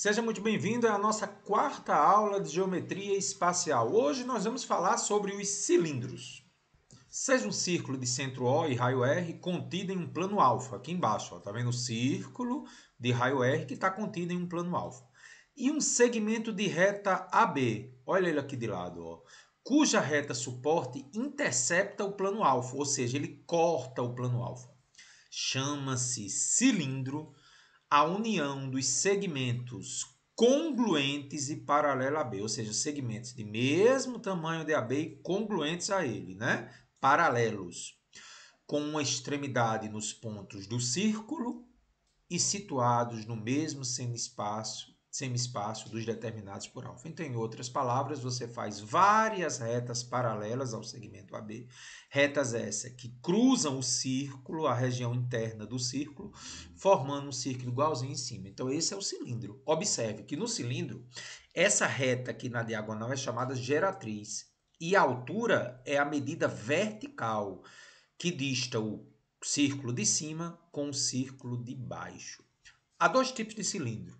Seja muito bem-vindo à nossa quarta aula de geometria espacial. Hoje nós vamos falar sobre os cilindros. Seja um círculo de centro O e raio R contido em um plano alfa, aqui embaixo, está tá vendo o círculo de raio R que está contido em um plano alfa. E um segmento de reta AB, olha ele aqui de lado, ó, cuja reta suporte intercepta o plano alfa, ou seja, ele corta o plano alfa. Chama-se cilindro a união dos segmentos congruentes e paralela a B, ou seja, segmentos de mesmo tamanho de AB e congruentes a ele, né? Paralelos, com uma extremidade nos pontos do círculo e situados no mesmo semi-espaço semi-espaço dos determinados por alfa. Então, em outras palavras, você faz várias retas paralelas ao segmento AB, retas essa que cruzam o círculo, a região interna do círculo, formando um círculo igualzinho em cima. Então, esse é o cilindro. Observe que no cilindro, essa reta aqui na diagonal é chamada geratriz e a altura é a medida vertical que dista o círculo de cima com o círculo de baixo. Há dois tipos de cilindro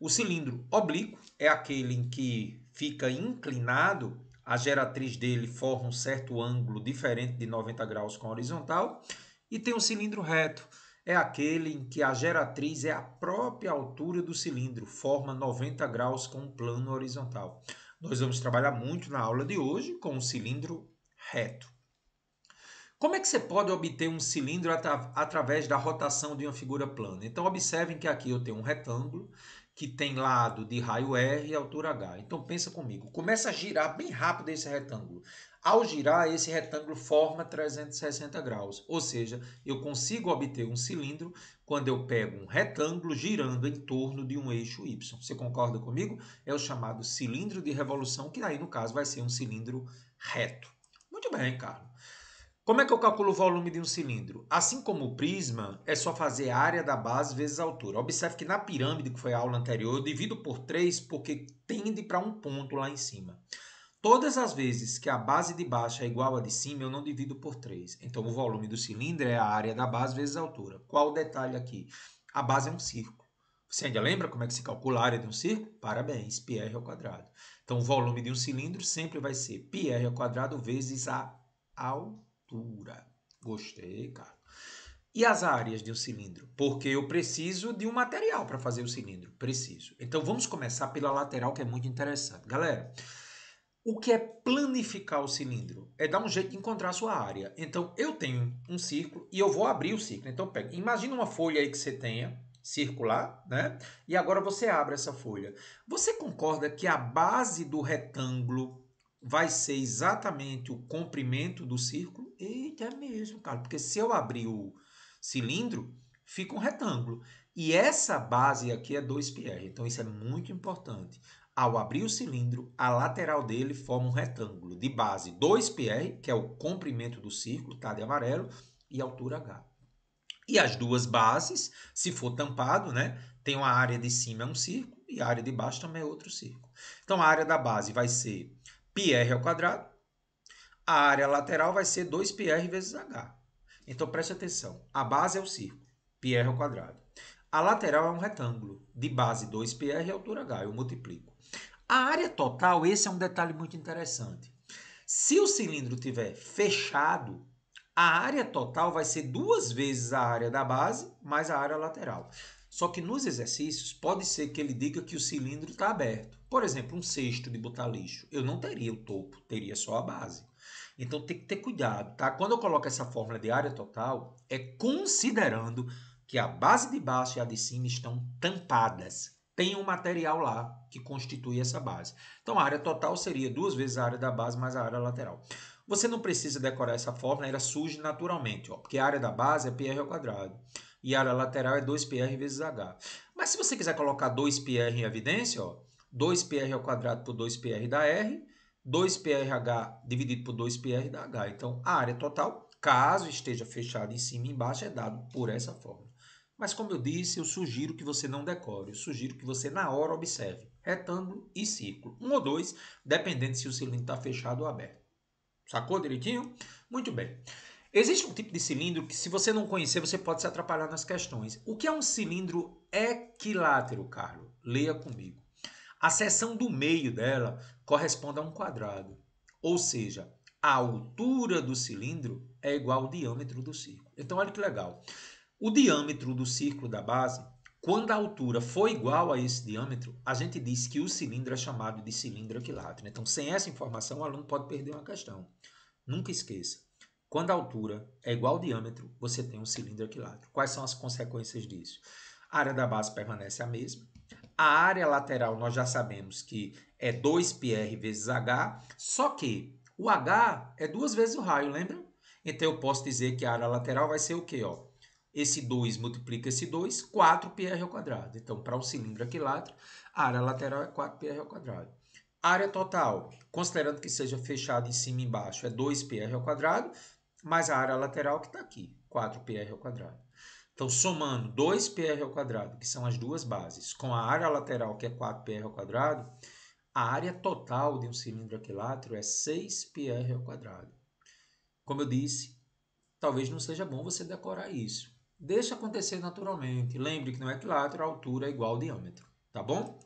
o cilindro oblíquo é aquele em que fica inclinado, a geratriz dele forma um certo ângulo diferente de 90 graus com a horizontal, e tem o cilindro reto, é aquele em que a geratriz é a própria altura do cilindro, forma 90 graus com um plano horizontal. Nós vamos trabalhar muito na aula de hoje com o cilindro reto. Como é que você pode obter um cilindro atra através da rotação de uma figura plana? Então, observem que aqui eu tenho um retângulo que tem lado de raio R e altura H. Então pensa comigo, começa a girar bem rápido esse retângulo. Ao girar, esse retângulo forma 360 graus, ou seja, eu consigo obter um cilindro quando eu pego um retângulo girando em torno de um eixo Y. Você concorda comigo? É o chamado cilindro de revolução, que aí no caso vai ser um cilindro reto. Muito bem, Carlos. Como é que eu calculo o volume de um cilindro? Assim como o prisma, é só fazer a área da base vezes a altura. Observe que na pirâmide, que foi a aula anterior, eu divido por 3 porque tende para um ponto lá em cima. Todas as vezes que a base de baixo é igual à de cima, eu não divido por 3. Então, o volume do cilindro é a área da base vezes a altura. Qual o detalhe aqui? A base é um círculo. Você ainda lembra como é que se calcula a área de um círculo? Parabéns, πr Então, o volume de um cilindro sempre vai ser πr vezes a altura altura. Gostei, cara. E as áreas de um cilindro? Porque eu preciso de um material para fazer o cilindro. Preciso. Então vamos começar pela lateral, que é muito interessante. Galera, o que é planificar o cilindro? É dar um jeito de encontrar a sua área. Então eu tenho um círculo e eu vou abrir o círculo. Então pega, imagina uma folha aí que você tenha circular, né? E agora você abre essa folha. Você concorda que a base do retângulo vai ser exatamente o comprimento do círculo. Eita, é mesmo, cara. Porque se eu abrir o cilindro, fica um retângulo. E essa base aqui é 2πr. Então, isso é muito importante. Ao abrir o cilindro, a lateral dele forma um retângulo de base 2πr, que é o comprimento do círculo, tá de amarelo, e altura h. E as duas bases, se for tampado, né, tem uma área de cima é um círculo e a área de baixo também é outro círculo. Então, a área da base vai ser πr ao quadrado. A área lateral vai ser 2πr vezes h. Então preste atenção, a base é o círculo, πr ao quadrado. A lateral é um retângulo, de base 2πr e altura h, eu multiplico. A área total, esse é um detalhe muito interessante. Se o cilindro tiver fechado, a área total vai ser duas vezes a área da base mais a área lateral. Só que nos exercícios pode ser que ele diga que o cilindro está aberto. Por exemplo, um cesto de botar lixo. Eu não teria o topo, teria só a base. Então tem que ter cuidado, tá? Quando eu coloco essa fórmula de área total, é considerando que a base de baixo e a de cima estão tampadas. Tem um material lá que constitui essa base. Então a área total seria duas vezes a área da base mais a área lateral. Você não precisa decorar essa fórmula, ela surge naturalmente, ó, porque a área da base é PR ao quadrado e a área lateral é 2 pr vezes h. Mas se você quiser colocar 2 pr em evidência, ó, 2πr ao quadrado por 2πr da R, 2prh dividido por 2πr da H. Então, a área total, caso esteja fechada em cima e embaixo, é dado por essa fórmula. Mas como eu disse, eu sugiro que você não decore, eu sugiro que você na hora observe retângulo e círculo, um ou dois, dependendo se o cilindro está fechado ou aberto. Sacou direitinho? Muito bem. Existe um tipo de cilindro que, se você não conhecer, você pode se atrapalhar nas questões. O que é um cilindro equilátero, Carlos? Leia comigo. A seção do meio dela corresponde a um quadrado, ou seja, a altura do cilindro é igual ao diâmetro do círculo. Então, olha que legal. O diâmetro do círculo da base, quando a altura for igual a esse diâmetro, a gente diz que o cilindro é chamado de cilindro equilátero. Então, sem essa informação, o aluno pode perder uma questão. Nunca esqueça. Quando a altura é igual ao diâmetro, você tem um cilindro equilátero. Quais são as consequências disso? A área da base permanece a mesma. A área lateral nós já sabemos que é 2πr vezes h, só que o h é duas vezes o raio, lembra? Então eu posso dizer que a área lateral vai ser o quê? Ó? Esse 2 multiplica esse 2, 4πr ao quadrado. Então, para um cilindro equilátero, a área lateral é 4πr ao quadrado. área total, considerando que seja fechada em cima e embaixo, é 2πr ao quadrado, mais a área lateral que está aqui, 4πr ao quadrado. Então, somando 2 pr ao quadrado, que são as duas bases, com a área lateral, que é 4 pr ao quadrado, a área total de um cilindro equilátero é 6 pr ao quadrado. Como eu disse, talvez não seja bom você decorar isso. Deixa acontecer naturalmente. Lembre que no equilátero a altura é igual ao diâmetro, tá bom?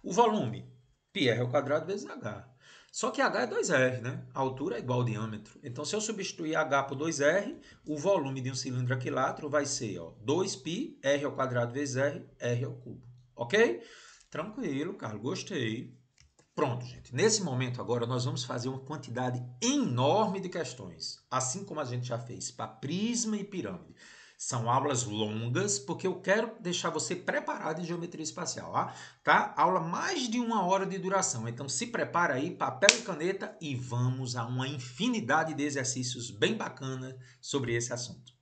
O volume, πr ao quadrado vezes h. Só que H é 2R, né? A altura é igual ao diâmetro. Então, se eu substituir H por 2R, o volume de um cilindro equilátero vai ser ó, 2π, R ao quadrado vezes R, R ao cubo. Ok? Tranquilo, Carlos, gostei. Pronto, gente. Nesse momento agora, nós vamos fazer uma quantidade enorme de questões, assim como a gente já fez para prisma e pirâmide. São aulas longas, porque eu quero deixar você preparado em geometria espacial, tá? Aula mais de uma hora de duração. Então se prepara aí, papel e caneta, e vamos a uma infinidade de exercícios bem bacanas sobre esse assunto.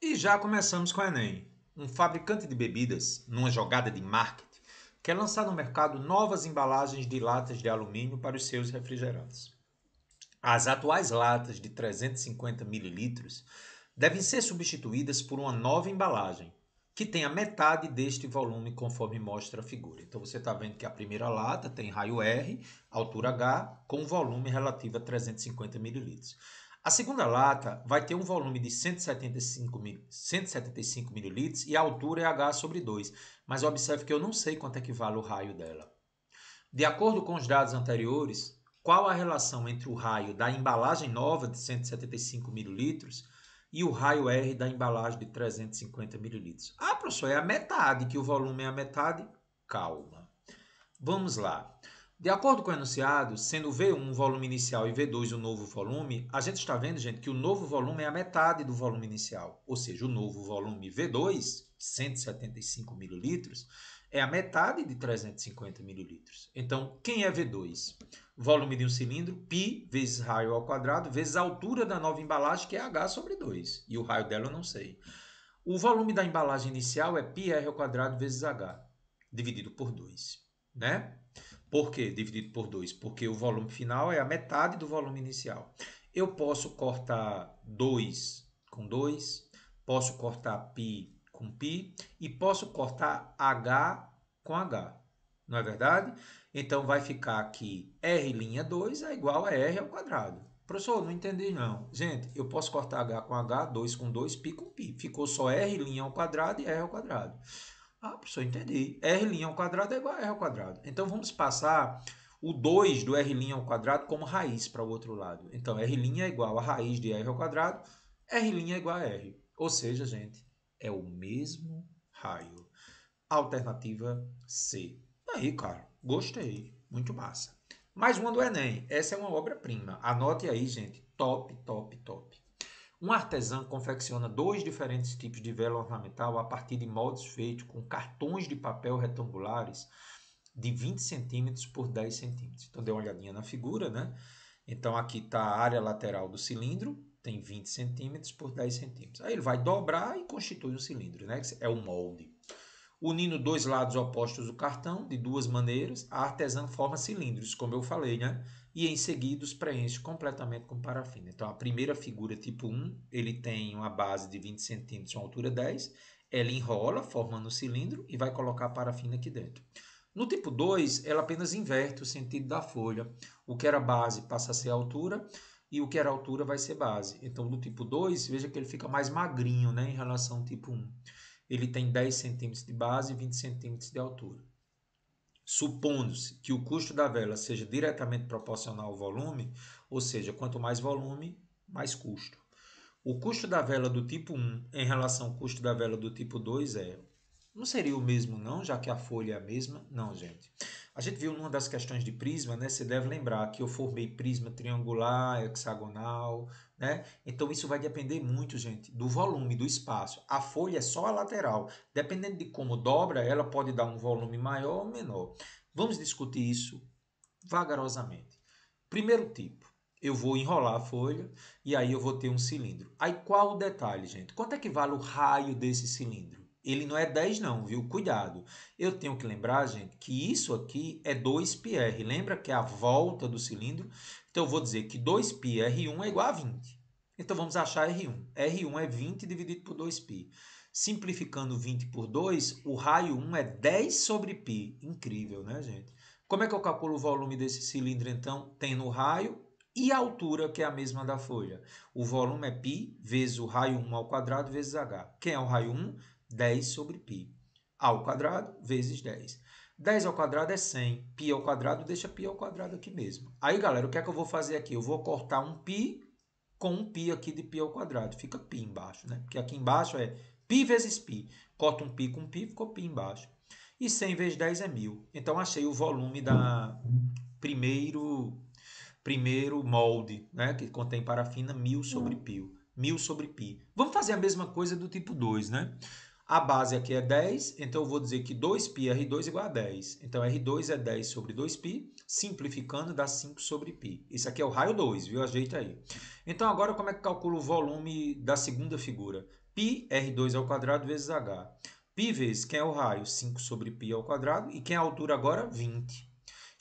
E já começamos com o Enem. Um fabricante de bebidas, numa jogada de marketing, quer lançar no mercado novas embalagens de latas de alumínio para os seus refrigerantes. As atuais latas de 350 mililitros devem ser substituídas por uma nova embalagem, que tenha metade deste volume, conforme mostra a figura. Então você está vendo que a primeira lata tem raio R, altura H, com volume relativo a 350 ml. A segunda lata vai ter um volume de 175, 175 ml e a altura é H sobre 2, mas observe que eu não sei quanto equivale é o raio dela. De acordo com os dados anteriores, qual a relação entre o raio da embalagem nova de 175 ml e o raio R da embalagem de 350 ml. Ah, professor, é a metade, que o volume é a metade? Calma. Vamos lá. De acordo com o enunciado, sendo V1 o volume inicial e V2 o novo volume, a gente está vendo, gente, que o novo volume é a metade do volume inicial. Ou seja, o novo volume V2, 175 ml, é a metade de 350 ml. Então, quem é V2? volume de um cilindro, π vezes raio ao quadrado, vezes a altura da nova embalagem, que é h sobre 2. E o raio dela eu não sei. O volume da embalagem inicial é πr ao quadrado vezes h, dividido por 2. Né? Por que dividido por 2? Porque o volume final é a metade do volume inicial. Eu posso cortar 2 com 2, posso cortar π com π e posso cortar h com h não é verdade? Então vai ficar que R'2 é igual a R ao quadrado. Professor, não entendi não. Gente, eu posso cortar H com H, 2 com 2, pi com pi. Ficou só R' ao quadrado e R ao quadrado. Ah, professor, entendi. R' ao quadrado é igual a R ao quadrado. Então vamos passar o 2 do R' ao quadrado como raiz para o outro lado. Então R' é igual a raiz de R ao quadrado, R' é igual a R. Ou seja, gente, é o mesmo raio. Alternativa C. Aí, cara, gostei. Muito massa. Mais uma do Enem. Essa é uma obra-prima. Anote aí, gente. Top, top, top. Um artesã confecciona dois diferentes tipos de vela ornamental a partir de moldes feitos com cartões de papel retangulares de 20 centímetros por 10 centímetros. Então, dê uma olhadinha na figura, né? Então, aqui está a área lateral do cilindro, tem 20 centímetros por 10 centímetros. Aí ele vai dobrar e constitui um cilindro, né? É o molde unindo dois lados opostos do cartão de duas maneiras, a artesã forma cilindros, como eu falei, né? E em seguida os preenche completamente com parafina. Então a primeira figura tipo 1, ele tem uma base de 20 centímetros, uma altura 10, ela enrola, formando o um cilindro e vai colocar a parafina aqui dentro. No tipo 2, ela apenas inverte o sentido da folha. O que era base passa a ser altura e o que era altura vai ser base. Então, no tipo 2, veja que ele fica mais magrinho né, em relação ao tipo 1 ele tem 10 centímetros de base e 20 centímetros de altura. Supondo-se que o custo da vela seja diretamente proporcional ao volume, ou seja, quanto mais volume, mais custo. O custo da vela do tipo 1 em relação ao custo da vela do tipo 2 é. Não seria o mesmo, não, já que a folha é a mesma? Não, gente. A gente viu numa das questões de prisma, né? Você deve lembrar que eu formei prisma triangular, hexagonal, né? Então isso vai depender muito, gente, do volume, do espaço. A folha é só a lateral. Dependendo de como dobra, ela pode dar um volume maior ou menor. Vamos discutir isso vagarosamente. Primeiro tipo, eu vou enrolar a folha e aí eu vou ter um cilindro. Aí qual o detalhe, gente? Quanto é que vale o raio desse cilindro? Ele não é 10 não, viu? Cuidado. Eu tenho que lembrar, gente, que isso aqui é 2 PR. Lembra que é a volta do cilindro? Então eu vou dizer que 2π R1 é igual a 20. Então vamos achar R1. R1 é 20 dividido por 2π. Simplificando 20 por 2, o raio 1 é 10 sobre π. Incrível, né, gente? Como é que eu calculo o volume desse cilindro, então? Tem no raio e a altura, que é a mesma da folha. O volume é π vezes o raio 1 ao quadrado vezes h. Quem é o raio 1? 10 sobre π ao quadrado vezes 10. 10 ao quadrado é 100. Pi ao quadrado deixa pi ao quadrado aqui mesmo. Aí, galera, o que é que eu vou fazer aqui? Eu vou cortar um pi com um pi aqui de pi ao quadrado. Fica pi embaixo, né? Porque aqui embaixo é pi vezes pi. Corta um pi com pi, ficou pi embaixo. E 100 vezes 10 é 1.000. Então, achei o volume da primeiro, primeiro molde, né? Que contém parafina 1.000 sobre hum. pi. 1.000 sobre pi. Vamos fazer a mesma coisa do tipo 2, né? A base aqui é 10, então eu vou dizer que 2π é R2 igual a 10. Então, R2 é 10 sobre 2π, simplificando dá 5 sobre π. Isso aqui é o raio 2, viu? Ajeita aí. Então, agora como é que calcula o volume da segunda figura? π R2 ao quadrado vezes H. π vezes quem é o raio? 5 sobre π ao quadrado. E quem é a altura agora? 20.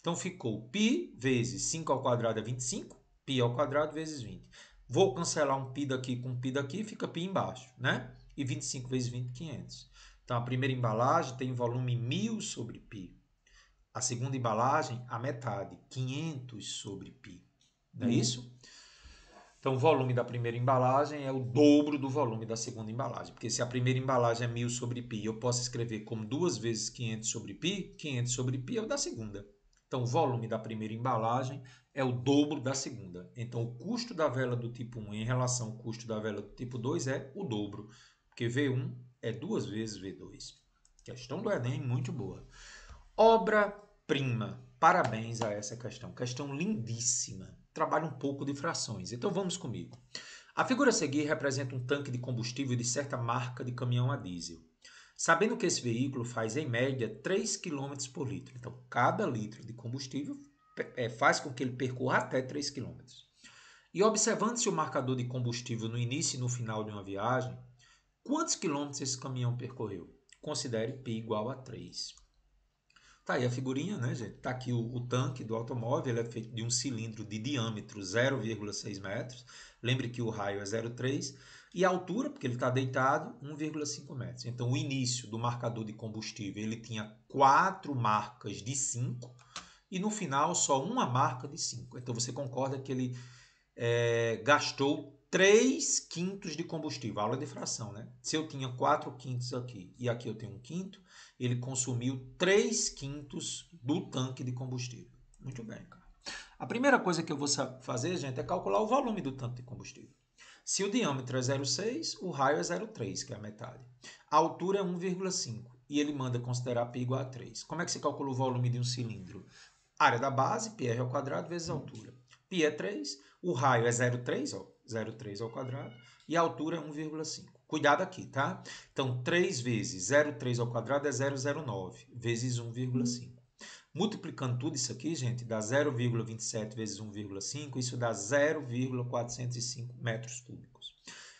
Então, ficou π vezes 5 ao quadrado é 25, π ao quadrado vezes 20. Vou cancelar um π daqui com π daqui, fica π embaixo, né? e 25 vezes 20, 500. Então, a primeira embalagem tem volume 1.000 sobre π. A segunda embalagem, a metade, 500 sobre π. Não é uhum. isso? Então, o volume da primeira embalagem é o dobro do volume da segunda embalagem. Porque se a primeira embalagem é 1.000 sobre pi, eu posso escrever como duas vezes 500 sobre π, 500 sobre π é o da segunda. Então, o volume da primeira embalagem é o dobro da segunda. Então, o custo da vela do tipo 1 em relação ao custo da vela do tipo 2 é o dobro. Porque V1 é duas vezes V2. Questão do Enem muito boa. Obra-prima. Parabéns a essa questão. Questão lindíssima. Trabalha um pouco de frações. Então vamos comigo. A figura a seguir representa um tanque de combustível de certa marca de caminhão a diesel. Sabendo que esse veículo faz, em média, 3 km por litro. Então, cada litro de combustível é, faz com que ele percorra até 3 km. E observando-se o marcador de combustível no início e no final de uma viagem, Quantos quilômetros esse caminhão percorreu? Considere π igual a 3. Tá aí a figurinha, né, gente? Tá aqui o, o tanque do automóvel, ele é feito de um cilindro de diâmetro 0,6 metros. Lembre que o raio é 0,3 e a altura, porque ele está deitado, 1,5 metros. Então, o início do marcador de combustível, ele tinha quatro marcas de 5 e no final só uma marca de 5. Então, você concorda que ele é, gastou 3 quintos de combustível, aula de fração, né? Se eu tinha 4 quintos aqui e aqui eu tenho um quinto, ele consumiu 3 quintos do tanque de combustível. Muito bem, cara. A primeira coisa que eu vou fazer, gente, é calcular o volume do tanque de combustível. Se o diâmetro é 0,6, o raio é 0,3, que é a metade. A altura é 1,5 e ele manda considerar π igual a 3. Como é que se calcula o volume de um cilindro? Área da base, πr ao quadrado vezes a altura. π é 3, o raio é 0,3, ó, 0,3 ao quadrado, e a altura é 1,5. Cuidado aqui, tá? Então, 3 vezes 0,3 ao quadrado é 0,09, vezes 1,5. Multiplicando tudo isso aqui, gente, dá 0,27 vezes 1,5, isso dá 0,405 metros cúbicos.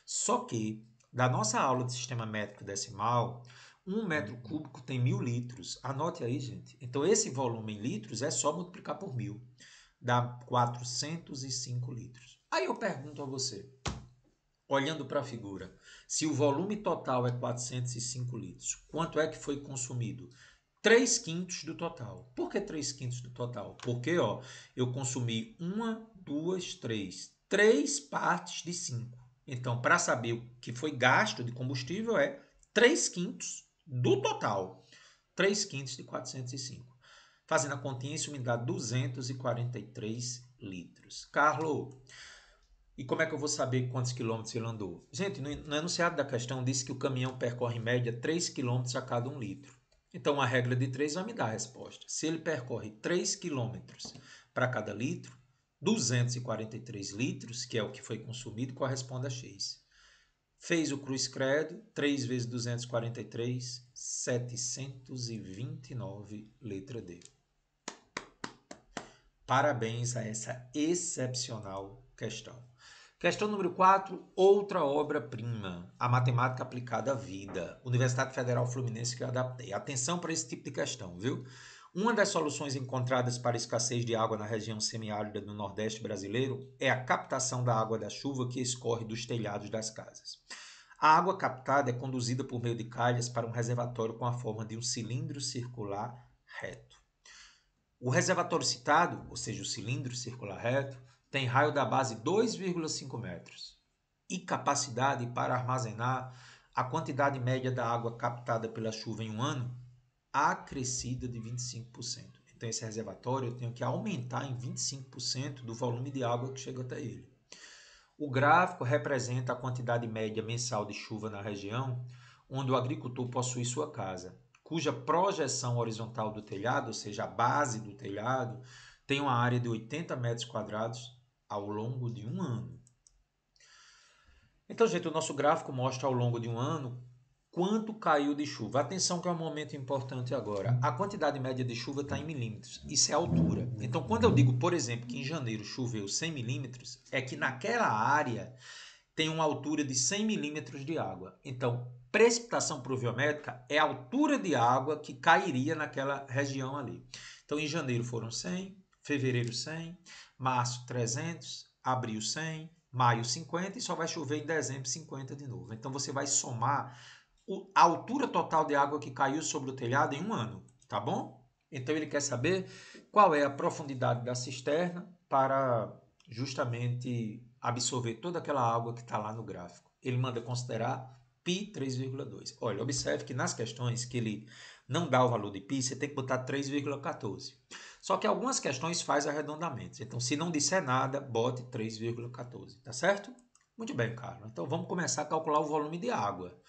Só que, da nossa aula de sistema métrico decimal, 1 metro cúbico tem 1.000 litros. Anote aí, gente. Então, esse volume em litros é só multiplicar por 1.000. Dá 405 litros. Aí eu pergunto a você, olhando para a figura, se o volume total é 405 litros, quanto é que foi consumido? 3 quintos do total. Por que 3 quintos do total? Porque ó, eu consumi uma, duas, três. Três partes de 5. Então, para saber o que foi gasto de combustível, é 3 quintos do total. 3 quintos de 405. Fazendo a continha, isso me dá 243 litros. Carlos, e como é que eu vou saber quantos quilômetros ele andou? Gente, no enunciado da questão disse que o caminhão percorre em média 3 quilômetros a cada 1 litro. Então, a regra de 3 vai me dar a resposta. Se ele percorre 3 quilômetros para cada litro, 243 litros, que é o que foi consumido, corresponde a X. Fez o cruz credo, 3 vezes 243, 729, letra D. Parabéns a essa excepcional questão. Questão número 4, outra obra-prima, a matemática aplicada à vida. Universidade Federal Fluminense que eu adaptei. Atenção para esse tipo de questão, viu? Uma das soluções encontradas para a escassez de água na região semiárida do Nordeste brasileiro é a captação da água da chuva que escorre dos telhados das casas. A água captada é conduzida por meio de calhas para um reservatório com a forma de um cilindro circular reto. O reservatório citado, ou seja, o cilindro circular reto, tem raio da base 2,5 metros e capacidade para armazenar a quantidade média da água captada pela chuva em um ano acrescida de 25%. Então, esse reservatório eu tenho que aumentar em 25% do volume de água que chega até ele. O gráfico representa a quantidade média mensal de chuva na região onde o agricultor possui sua casa, cuja projeção horizontal do telhado, ou seja, a base do telhado, tem uma área de 80 metros quadrados ao longo de um ano. Então, gente, o nosso gráfico mostra ao longo de um ano quanto caiu de chuva. Atenção que é um momento importante agora. A quantidade média de chuva está em milímetros. Isso é altura. Então, quando eu digo, por exemplo, que em janeiro choveu 100 milímetros, é que naquela área tem uma altura de 100 milímetros de água. Então, precipitação pluviométrica é a altura de água que cairia naquela região ali. Então, em janeiro foram 100, fevereiro 100, março 300, abril 100, maio 50 e só vai chover em dezembro 50 de novo. Então você vai somar a altura total de água que caiu sobre o telhado em um ano, tá bom? Então ele quer saber qual é a profundidade da cisterna para justamente absorver toda aquela água que está lá no gráfico. Ele manda considerar π 3,2. Olha, observe que nas questões que ele não dá o valor de π, você tem que botar 3,14. Só que algumas questões faz arredondamentos. Então, se não disser nada, bote 3,14, tá certo? Muito bem, Carlos. Então, vamos começar a calcular o volume de água.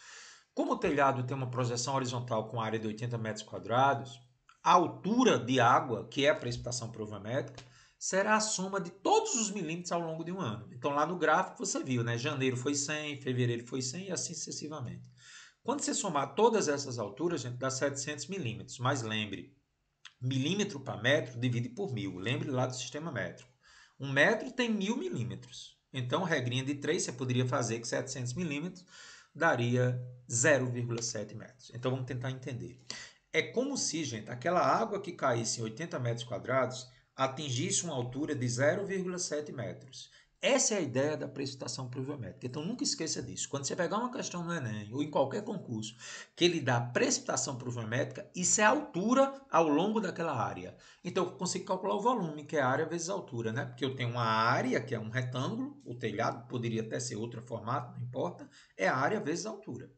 Como o telhado tem uma projeção horizontal com área de 80 metros quadrados, a altura de água, que é a precipitação provométrica, será a soma de todos os milímetros ao longo de um ano. Então, lá no gráfico você viu, né? Janeiro foi 100, fevereiro foi 100 e assim sucessivamente. Quando você somar todas essas alturas, gente, dá 700 milímetros. Mas lembre, milímetro para metro divide por mil. Lembre lá do sistema métrico. Um metro tem mil milímetros. Então, regrinha de 3, você poderia fazer que 700 milímetros daria 0,7 metros. Então, vamos tentar entender. É como se, gente, aquela água que caísse em 80 metros quadrados atingisse uma altura de 0,7 metros. Essa é a ideia da precipitação pluviométrica. Então nunca esqueça disso. Quando você pegar uma questão no Enem ou em qualquer concurso que ele dá precipitação pluviométrica, isso é a altura ao longo daquela área. Então eu consigo calcular o volume, que é a área vezes a altura, né? Porque eu tenho uma área, que é um retângulo, o telhado, poderia até ser outro formato, não importa, é a área vezes a altura.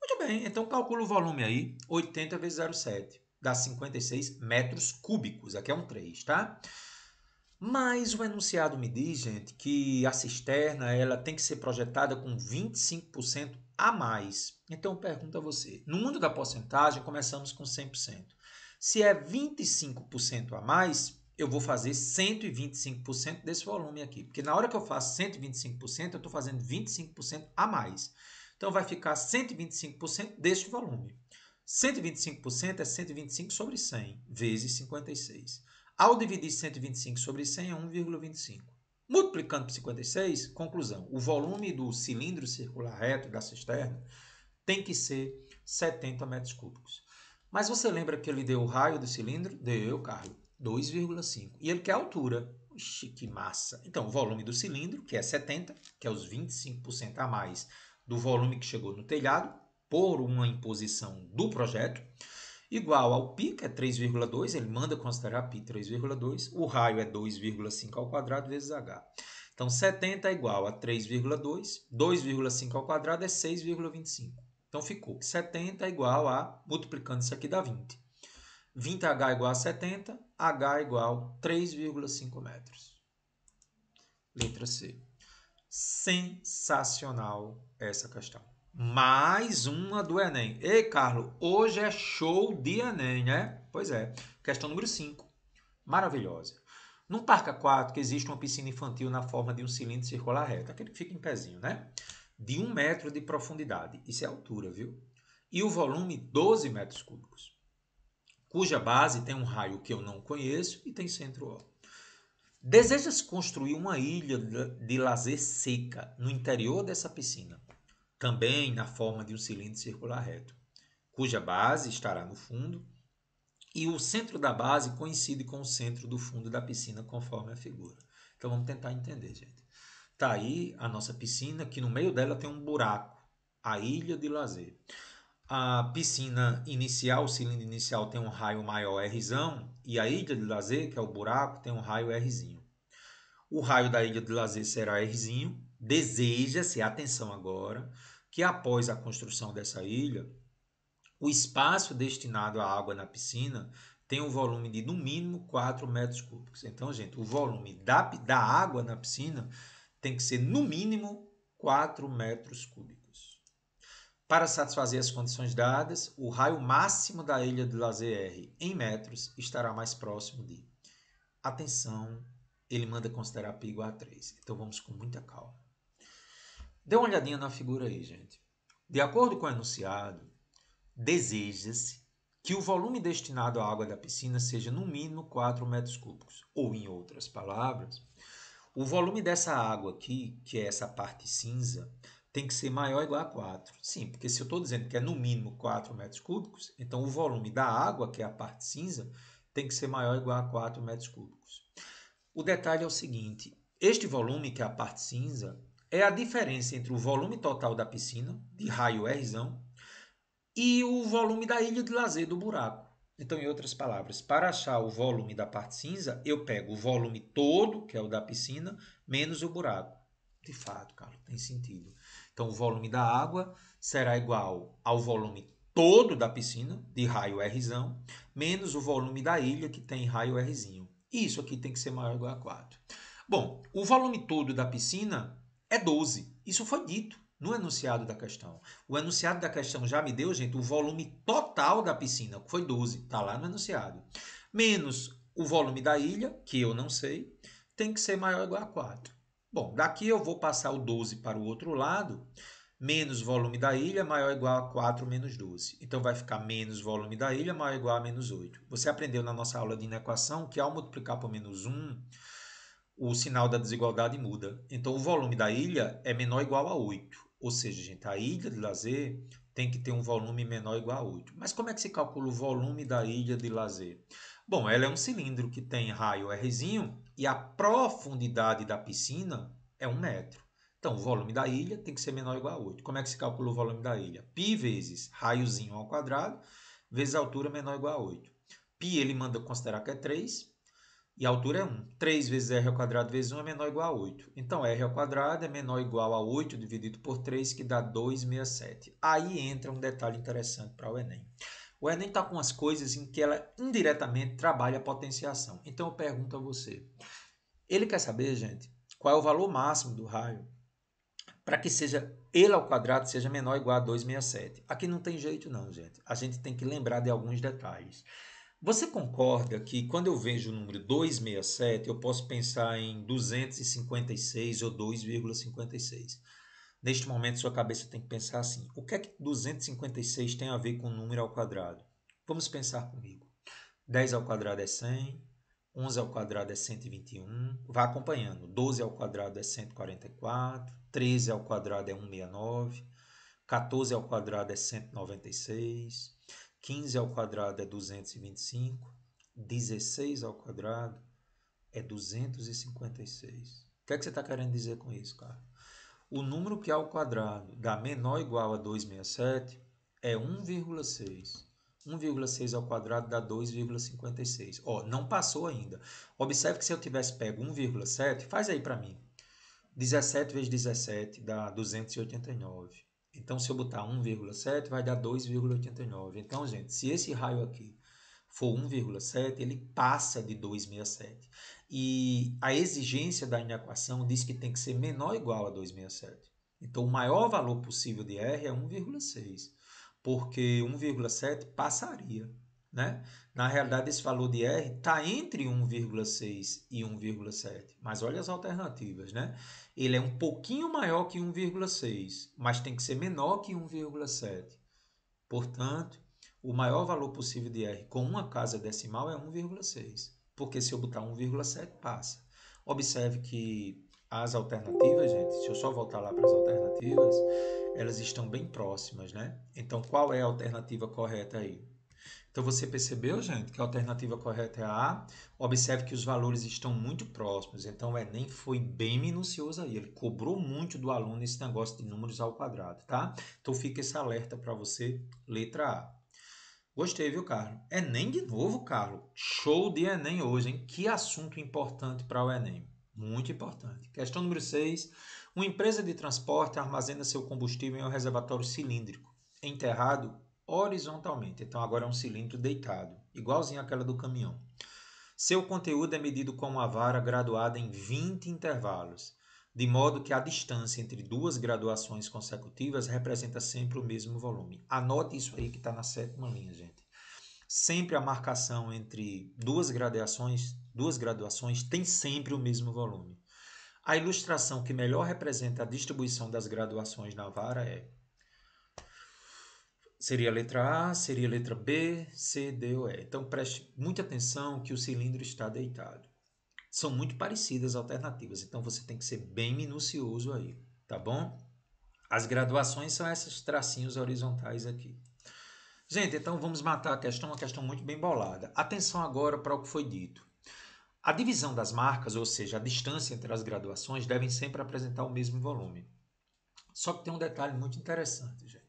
Muito bem, então calculo o volume aí, 80 vezes 0,7, dá 56 metros cúbicos. Aqui é um 3, tá? Tá? Mas o enunciado me diz, gente, que a cisterna ela tem que ser projetada com 25% a mais. Então, pergunto a você, no mundo da porcentagem, começamos com 100%. Se é 25% a mais, eu vou fazer 125% desse volume aqui. Porque na hora que eu faço 125%, eu estou fazendo 25% a mais. Então, vai ficar 125% deste volume. 125% é 125 sobre 100, vezes 56. Ao dividir 125 sobre 100 é 1,25. Multiplicando por 56, conclusão: o volume do cilindro circular reto da cisterna tem que ser 70 metros cúbicos. Mas você lembra que ele deu o raio do cilindro? Deu, Carlos. 2,5. E ele quer a altura. Ixi, que massa. Então, o volume do cilindro, que é 70, que é os 25% a mais do volume que chegou no telhado, por uma imposição do projeto igual ao π, que é 3,2, ele manda considerar π 3,2, o raio é 2,5 ao quadrado vezes h. Então, 70 é igual a 3,2, 2,5 ao quadrado é 6,25. Então, ficou 70 é igual a, multiplicando isso aqui dá 20. 20h é igual a 70, h é igual a 3,5 é metros. Letra C. Sensacional essa questão. Mais uma do Enem. Ei, Carlos, hoje é show de Enem, né? Pois é. Questão número 5. Maravilhosa. Num parque aquático existe uma piscina infantil na forma de um cilindro circular reto, aquele que fica em pezinho, né? De um metro de profundidade. Isso é altura, viu? E o volume 12 metros cúbicos, cuja base tem um raio que eu não conheço e tem centro O. Deseja-se construir uma ilha de lazer seca no interior dessa piscina também na forma de um cilindro circular reto, cuja base estará no fundo e o centro da base coincide com o centro do fundo da piscina, conforme a figura. Então vamos tentar entender, gente. Está aí a nossa piscina, que no meio dela tem um buraco, a ilha de lazer. A piscina inicial, o cilindro inicial, tem um raio maior R, e a ilha de lazer, que é o buraco, tem um raio R. O raio da ilha de lazer será R. Deseja-se, atenção agora, que após a construção dessa ilha, o espaço destinado à água na piscina tem um volume de no mínimo 4 metros cúbicos. Então, gente, o volume da, da água na piscina tem que ser no mínimo 4 metros cúbicos. Para satisfazer as condições dadas, o raio máximo da ilha de lazer R em metros estará mais próximo de. Atenção, ele manda considerar π igual a 3. Então vamos com muita calma. Dê uma olhadinha na figura aí, gente. De acordo com o enunciado, deseja-se que o volume destinado à água da piscina seja no mínimo 4 metros cúbicos. Ou, em outras palavras, o volume dessa água aqui, que é essa parte cinza, tem que ser maior ou igual a 4. Sim, porque se eu estou dizendo que é no mínimo 4 metros cúbicos, então o volume da água, que é a parte cinza, tem que ser maior ou igual a 4 metros cúbicos. O detalhe é o seguinte: este volume, que é a parte cinza, é a diferença entre o volume total da piscina, de raio R, e o volume da ilha de lazer do buraco. Então, em outras palavras, para achar o volume da parte cinza, eu pego o volume todo, que é o da piscina, menos o buraco. De fato, Carlos, tem sentido. Então, o volume da água será igual ao volume todo da piscina, de raio R, menos o volume da ilha, que tem raio R. Isso aqui tem que ser maior ou igual a 4. Bom, o volume todo da piscina é 12. Isso foi dito no enunciado da questão. O enunciado da questão já me deu, gente, o volume total da piscina, que foi 12, está lá no enunciado. Menos o volume da ilha, que eu não sei, tem que ser maior ou igual a 4. Bom, daqui eu vou passar o 12 para o outro lado, menos volume da ilha, maior ou igual a 4 menos 12. Então, vai ficar menos volume da ilha, maior ou igual a menos 8. Você aprendeu na nossa aula de inequação que ao multiplicar por menos 1, o sinal da desigualdade muda. Então, o volume da ilha é menor ou igual a 8. Ou seja, gente, a ilha de lazer tem que ter um volume menor ou igual a 8. Mas como é que se calcula o volume da ilha de lazer? Bom, ela é um cilindro que tem raio Rzinho e a profundidade da piscina é 1 metro. Então, o volume da ilha tem que ser menor ou igual a 8. Como é que se calcula o volume da ilha? Pi vezes raiozinho ao quadrado, vezes altura menor ou igual a 8. Pi ele manda considerar que é 3, e a altura é 1. 3 vezes r ao quadrado vezes 1 é menor ou igual a 8. Então, r ao quadrado é menor ou igual a 8 dividido por 3, que dá 267. Aí entra um detalhe interessante para o Enem. O Enem está com as coisas em que ela indiretamente trabalha a potenciação. Então, eu pergunto a você. Ele quer saber, gente, qual é o valor máximo do raio para que seja ele ao quadrado seja menor ou igual a 267. Aqui não tem jeito não, gente. A gente tem que lembrar de alguns detalhes. Você concorda que quando eu vejo o número 267, eu posso pensar em 256 ou 2,56? Neste momento, sua cabeça tem que pensar assim: o que é que 256 tem a ver com o número ao quadrado? Vamos pensar comigo. 10 ao quadrado é 100, 11 ao quadrado é 121, vá acompanhando. 12 ao quadrado é 144, 13 ao quadrado é 169, 14 ao quadrado é 196, 15 ao quadrado é 225, 16 ao quadrado é 256. O que, é que você está querendo dizer com isso, cara? O número que ao quadrado dá menor ou igual a 267 é 1,6. 1,6 ao quadrado dá 2,56. Ó, não passou ainda. Observe que se eu tivesse pego 1,7, faz aí para mim. 17 vezes 17 dá 289. Então, se eu botar 1,7, vai dar 2,89. Então, gente, se esse raio aqui for 1,7, ele passa de 2,67. E a exigência da inequação diz que tem que ser menor ou igual a 2,67. Então, o maior valor possível de R é 1,6, porque 1,7 passaria. Né? Na realidade, esse valor de R está entre 1,6 e 1,7. Mas olha as alternativas, né? ele é um pouquinho maior que 1,6, mas tem que ser menor que 1,7. Portanto, o maior valor possível de R com uma casa decimal é 1,6, porque se eu botar 1,7 passa. Observe que as alternativas, gente, se eu só voltar lá para as alternativas, elas estão bem próximas, né? Então, qual é a alternativa correta aí? Então você percebeu, gente, que a alternativa correta é a A. Observe que os valores estão muito próximos. Então o é, Enem foi bem minucioso aí. Ele cobrou muito do aluno esse negócio de números ao quadrado, tá? Então fica esse alerta para você, letra A. Gostei, viu, Carlos? Enem de novo, Carlos. Show de Enem hoje, hein? Que assunto importante para o Enem. Muito importante. Questão número 6. Uma empresa de transporte armazena seu combustível em um reservatório cilíndrico, enterrado horizontalmente. Então agora é um cilindro deitado, igualzinho àquela do caminhão. Seu conteúdo é medido com uma vara graduada em 20 intervalos, de modo que a distância entre duas graduações consecutivas representa sempre o mesmo volume. Anote isso aí que está na sétima linha, gente. Sempre a marcação entre duas graduações, duas graduações tem sempre o mesmo volume. A ilustração que melhor representa a distribuição das graduações na vara é Seria a letra A, seria a letra B, C, D ou E. Então preste muita atenção que o cilindro está deitado. São muito parecidas as alternativas, então você tem que ser bem minucioso aí, tá bom? As graduações são esses tracinhos horizontais aqui. Gente, então vamos matar a questão, uma questão muito bem bolada. Atenção agora para o que foi dito. A divisão das marcas, ou seja, a distância entre as graduações, devem sempre apresentar o mesmo volume. Só que tem um detalhe muito interessante, gente.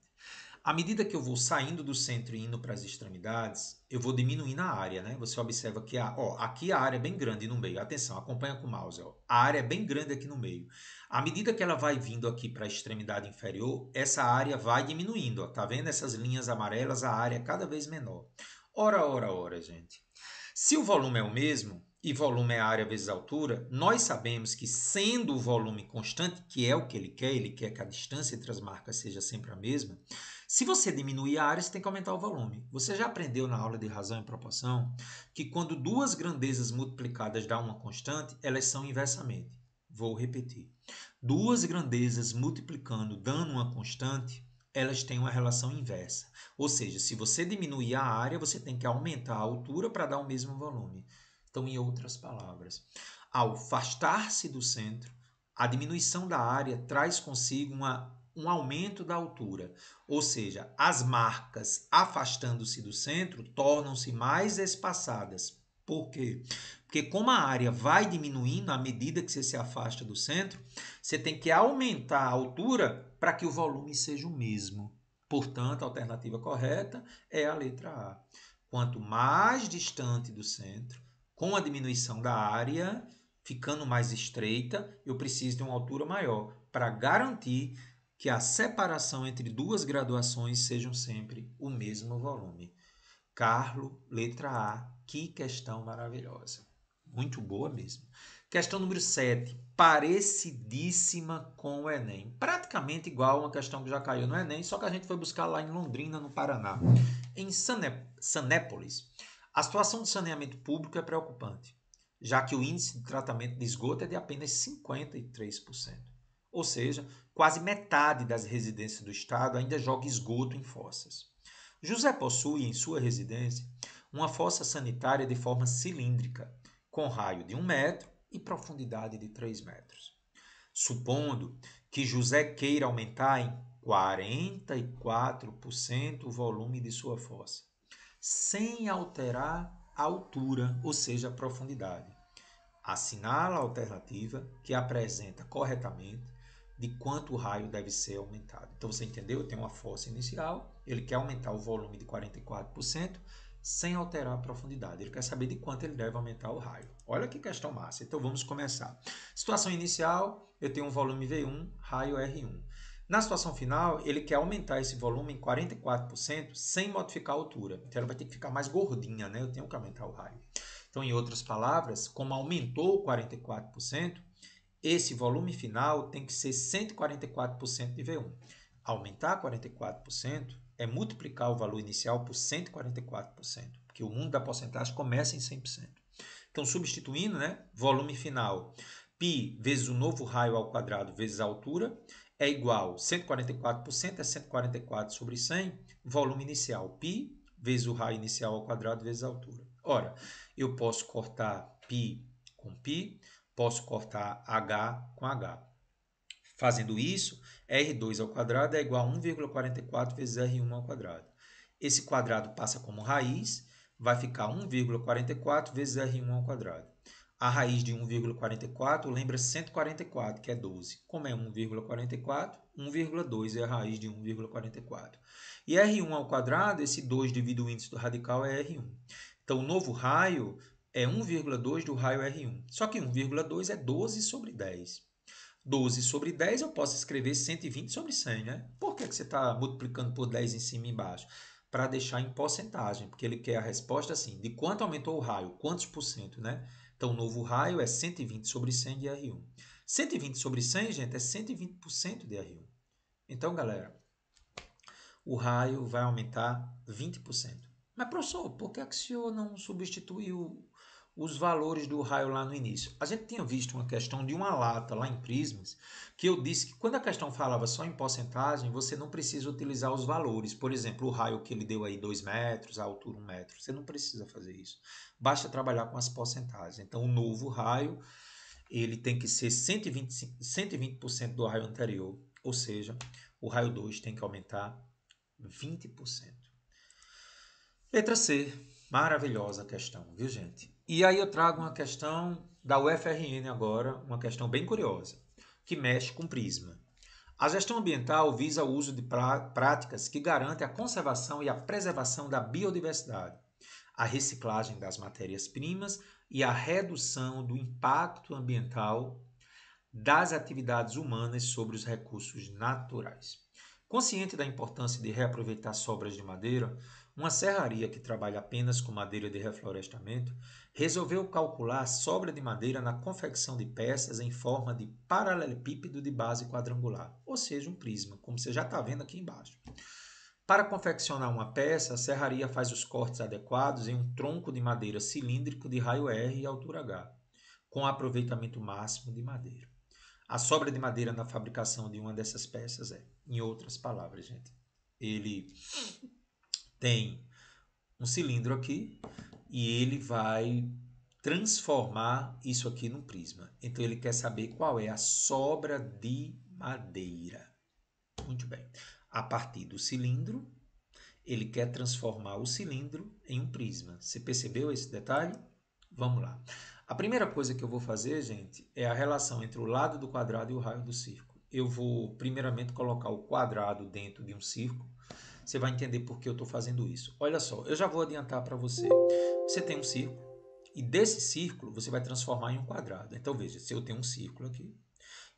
À medida que eu vou saindo do centro e indo para as extremidades, eu vou diminuindo a área, né? Você observa que a, ó, aqui a área é bem grande no meio. Atenção, acompanha com o mouse. Ó. A área é bem grande aqui no meio. À medida que ela vai vindo aqui para a extremidade inferior, essa área vai diminuindo. Ó. Tá vendo essas linhas amarelas? A área é cada vez menor. Ora, ora, ora, gente. Se o volume é o mesmo, e volume é área vezes altura, nós sabemos que, sendo o volume constante, que é o que ele quer, ele quer que a distância entre as marcas seja sempre a mesma, se você diminuir a área, você tem que aumentar o volume. Você já aprendeu na aula de razão e proporção que quando duas grandezas multiplicadas dá uma constante, elas são inversamente. Vou repetir. Duas grandezas multiplicando dando uma constante, elas têm uma relação inversa. Ou seja, se você diminuir a área, você tem que aumentar a altura para dar o mesmo volume. Então, em outras palavras, ao afastar-se do centro, a diminuição da área traz consigo uma um aumento da altura, ou seja, as marcas afastando-se do centro tornam-se mais espaçadas. Por quê? Porque como a área vai diminuindo à medida que você se afasta do centro, você tem que aumentar a altura para que o volume seja o mesmo. Portanto, a alternativa correta é a letra A. Quanto mais distante do centro, com a diminuição da área, ficando mais estreita, eu preciso de uma altura maior para garantir que a separação entre duas graduações sejam sempre o mesmo volume. Carlo, letra A, que questão maravilhosa. Muito boa mesmo. Questão número 7, parecidíssima com o Enem. Praticamente igual a uma questão que já caiu no Enem, só que a gente foi buscar lá em Londrina, no Paraná. Em Sané Sanépolis, a situação de saneamento público é preocupante, já que o índice de tratamento de esgoto é de apenas 53%. Ou seja, quase metade das residências do Estado ainda joga esgoto em fossas. José possui em sua residência uma fossa sanitária de forma cilíndrica, com raio de 1 metro e profundidade de 3 metros. Supondo que José queira aumentar em 44% o volume de sua fossa, sem alterar a altura, ou seja, a profundidade. Assinala a alternativa que apresenta corretamente de quanto o raio deve ser aumentado. Então você entendeu? Eu tenho uma força inicial, ele quer aumentar o volume de 44% sem alterar a profundidade. Ele quer saber de quanto ele deve aumentar o raio. Olha que questão massa. Então vamos começar. Situação inicial, eu tenho um volume V1, raio R1. Na situação final, ele quer aumentar esse volume em 44% sem modificar a altura. Então ela vai ter que ficar mais gordinha, né? Eu tenho que aumentar o raio. Então, em outras palavras, como aumentou 44%, esse volume final tem que ser 144% de V1. Aumentar 44% é multiplicar o valor inicial por 144%, porque o mundo da porcentagem começa em 100%. Então, substituindo, né, volume final π vezes o novo raio ao quadrado vezes a altura é igual 144% é 144 sobre 100, volume inicial π vezes o raio inicial ao quadrado vezes a altura. Ora, eu posso cortar π com π, Posso cortar H com H. Fazendo isso, R2 ao quadrado é igual a 1,44 vezes R1 ao quadrado. Esse quadrado passa como raiz, vai ficar 1,44 vezes R1 ao quadrado. A raiz de 1,44 lembra 144, que é 12. Como é 1,44? 1,2 é a raiz de 1,44. E R1 ao quadrado, esse 2 dividido o índice do radical é R1. Então, o novo raio é 1,2 do raio R1. Só que 1,2 é 12 sobre 10. 12 sobre 10 eu posso escrever 120 sobre 100, né? Por que, que você está multiplicando por 10 em cima e embaixo? Para deixar em porcentagem, porque ele quer a resposta assim, de quanto aumentou o raio, quantos por cento, né? Então, o novo raio é 120 sobre 100 de R1. 120 sobre 100, gente, é 120% de R1. Então, galera, o raio vai aumentar 20%. Mas, professor, por que, é que o senhor não substituiu os valores do raio lá no início. A gente tinha visto uma questão de uma lata lá em Prismas, que eu disse que quando a questão falava só em porcentagem, você não precisa utilizar os valores. Por exemplo, o raio que ele deu aí 2 metros, a altura 1 um metro. Você não precisa fazer isso. Basta trabalhar com as porcentagens. Então, o novo raio, ele tem que ser 120%, 120 do raio anterior. Ou seja, o raio 2 tem que aumentar 20%. Letra C. Maravilhosa questão, viu, gente? E aí eu trago uma questão da UFRN agora, uma questão bem curiosa, que mexe com prisma. A gestão ambiental visa o uso de práticas que garantem a conservação e a preservação da biodiversidade, a reciclagem das matérias-primas e a redução do impacto ambiental das atividades humanas sobre os recursos naturais. Consciente da importância de reaproveitar sobras de madeira, uma serraria que trabalha apenas com madeira de reflorestamento resolveu calcular a sobra de madeira na confecção de peças em forma de paralelepípedo de base quadrangular, ou seja, um prisma, como você já está vendo aqui embaixo. Para confeccionar uma peça, a serraria faz os cortes adequados em um tronco de madeira cilíndrico de raio R e altura H, com aproveitamento máximo de madeira. A sobra de madeira na fabricação de uma dessas peças é, em outras palavras, gente, ele tem um cilindro aqui e ele vai transformar isso aqui num prisma. Então ele quer saber qual é a sobra de madeira. Muito bem. A partir do cilindro, ele quer transformar o cilindro em um prisma. Você percebeu esse detalhe? Vamos lá. A primeira coisa que eu vou fazer, gente, é a relação entre o lado do quadrado e o raio do círculo. Eu vou primeiramente colocar o quadrado dentro de um círculo você vai entender por que eu estou fazendo isso. Olha só, eu já vou adiantar para você. Você tem um círculo e desse círculo você vai transformar em um quadrado. Então veja, se eu tenho um círculo aqui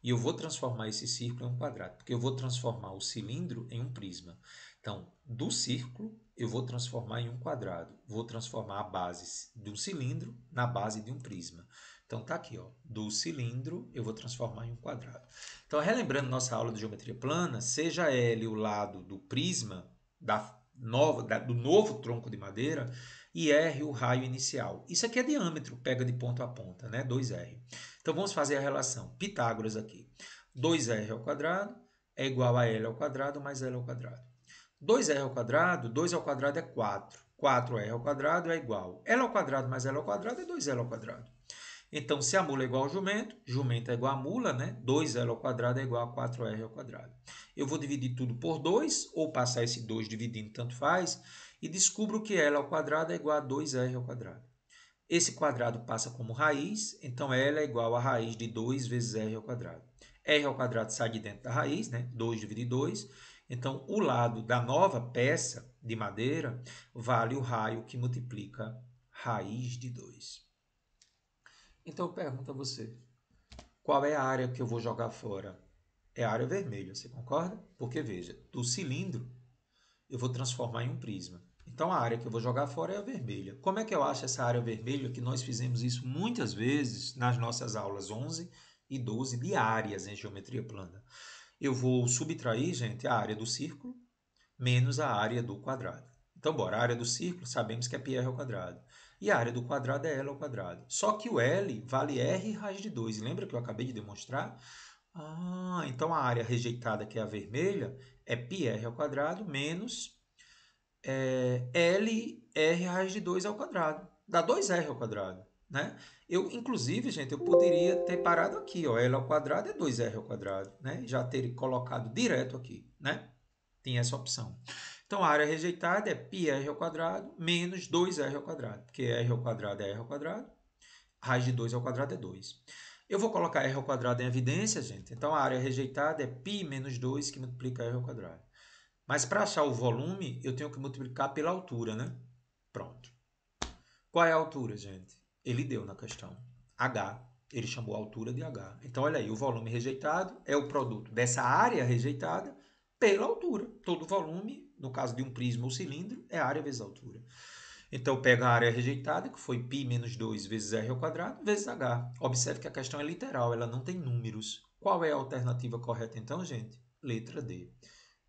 e eu vou transformar esse círculo em um quadrado, porque eu vou transformar o cilindro em um prisma. Então, do círculo eu vou transformar em um quadrado. Vou transformar a base de um cilindro na base de um prisma. Então tá aqui, ó, do cilindro eu vou transformar em um quadrado. Então, relembrando nossa aula de geometria plana, seja L o lado do prisma, da nova, da, do novo tronco de madeira e R o raio inicial. Isso aqui é diâmetro, pega de ponta a ponta, né? 2R. Então vamos fazer a relação. Pitágoras aqui. 2R ao quadrado é igual a L ao quadrado mais L ao quadrado. 2R ao quadrado, 2 ao quadrado é 4. 4R ao quadrado é igual. L ao quadrado mais L ao quadrado é 2L ao quadrado. Então, se a mula é igual ao jumento, jumento é igual a mula, né? 2L ao quadrado é igual a 4R ao quadrado. Eu vou dividir tudo por 2, ou passar esse 2 dividindo, tanto faz, e descubro que L ao quadrado é igual a 2R ao quadrado. Esse quadrado passa como raiz, então L é igual a raiz de 2 vezes R ao quadrado. R ao quadrado sai de dentro da raiz, né? 2 dividido 2. Então, o lado da nova peça de madeira vale o raio que multiplica raiz de 2. Então eu pergunto a você: qual é a área que eu vou jogar fora? É a área vermelha, você concorda? Porque veja, do cilindro eu vou transformar em um prisma. Então a área que eu vou jogar fora é a vermelha. Como é que eu acho essa área vermelha? Que nós fizemos isso muitas vezes nas nossas aulas 11 e 12 de áreas em geometria plana. Eu vou subtrair, gente, a área do círculo menos a área do quadrado. Então, bora, a área do círculo sabemos que é πr ao quadrado. E a área do quadrado é L ao quadrado. Só que o L vale R raiz de 2. Lembra que eu acabei de demonstrar? Ah, então a área rejeitada, que é a vermelha, é πr ao quadrado menos é, LR raiz de 2 ao quadrado. Dá 2R ao quadrado. Né? Eu, inclusive, gente, eu poderia ter parado aqui. Ó, L ao quadrado é 2R ao quadrado. Né? Já ter colocado direto aqui. Né? Tem essa opção. Então, a área rejeitada é πr menos 2r porque r é r raiz de 2 ao quadrado é 2. É eu vou colocar r em evidência, gente. Então, a área rejeitada é π menos 2, que multiplica r Mas para achar o volume, eu tenho que multiplicar pela altura, né? Pronto. Qual é a altura, gente? Ele deu na questão. H. Ele chamou a altura de H. Então, olha aí, o volume rejeitado é o produto dessa área rejeitada pela altura. Todo volume no caso de um prisma ou cilindro, é área vezes altura. Então, pega a área rejeitada, que foi π menos 2 vezes r ao quadrado, vezes h. Observe que a questão é literal, ela não tem números. Qual é a alternativa correta então, gente? Letra D.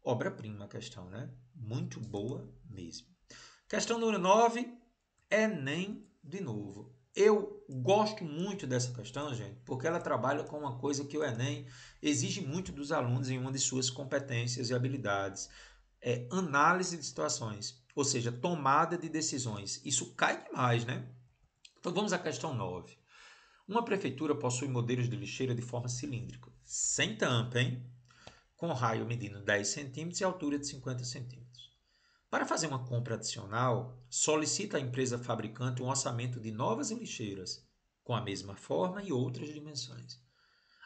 Obra-prima a questão, né? Muito boa mesmo. Questão número 9, Enem de novo. Eu gosto muito dessa questão, gente, porque ela trabalha com uma coisa que o Enem exige muito dos alunos em uma de suas competências e habilidades é análise de situações, ou seja, tomada de decisões. Isso cai demais, né? Então vamos à questão 9. Uma prefeitura possui modelos de lixeira de forma cilíndrica, sem tampa, hein? com raio medindo 10 centímetros e altura de 50 centímetros. Para fazer uma compra adicional, solicita à empresa fabricante um orçamento de novas lixeiras, com a mesma forma e outras dimensões.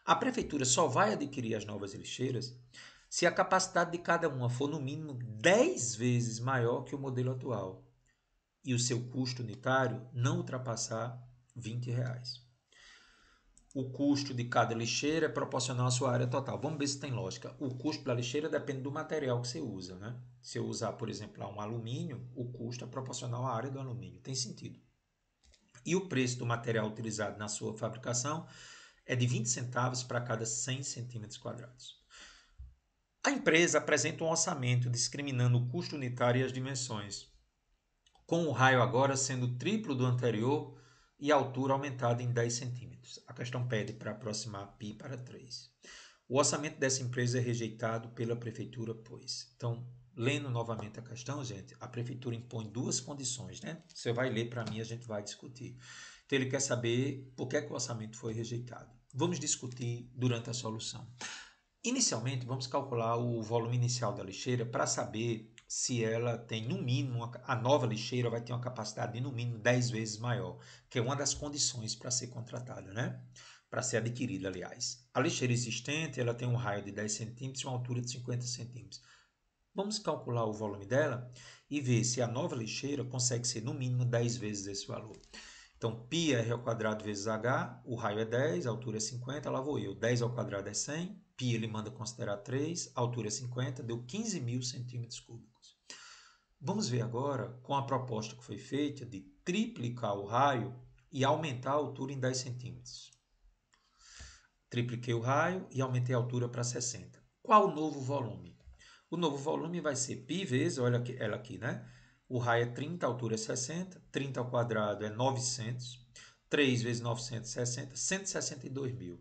A prefeitura só vai adquirir as novas lixeiras se a capacidade de cada uma for no mínimo 10 vezes maior que o modelo atual e o seu custo unitário não ultrapassar R$ 20. Reais. O custo de cada lixeira é proporcional à sua área total. Vamos ver se tem lógica. O custo da lixeira depende do material que você usa. Né? Se eu usar, por exemplo, um alumínio, o custo é proporcional à área do alumínio. Tem sentido. E o preço do material utilizado na sua fabricação é de 20 centavos para cada 100 centímetros quadrados. A empresa apresenta um orçamento discriminando o custo unitário e as dimensões, com o raio agora sendo triplo do anterior e a altura aumentada em 10 centímetros. A questão pede para aproximar π para 3. O orçamento dessa empresa é rejeitado pela prefeitura, pois. Então, lendo novamente a questão, gente, a prefeitura impõe duas condições, né? Você vai ler para mim, a gente vai discutir. Então, ele quer saber por que, é que o orçamento foi rejeitado. Vamos discutir durante a solução. Inicialmente, vamos calcular o volume inicial da lixeira para saber se ela tem, no mínimo, a nova lixeira vai ter uma capacidade de, no mínimo, 10 vezes maior, que é uma das condições para ser contratada, né? Para ser adquirida, aliás. A lixeira existente, ela tem um raio de 10 centímetros e uma altura de 50 centímetros. Vamos calcular o volume dela e ver se a nova lixeira consegue ser, no mínimo, 10 vezes esse valor. Então, π ao é vezes h, o raio é 10, a altura é 50, lá vou eu. 10 ao quadrado é 100, π ele manda considerar 3, a altura é 50, deu 15 mil centímetros cúbicos. Vamos ver agora, com a proposta que foi feita de triplicar o raio e aumentar a altura em 10 centímetros. Tripliquei o raio e aumentei a altura para 60. Qual o novo volume? O novo volume vai ser π vezes, olha aqui, ela aqui, né? O raio é 30, a altura é 60. 30 ao quadrado é 900. 3 vezes 960, 162 mil.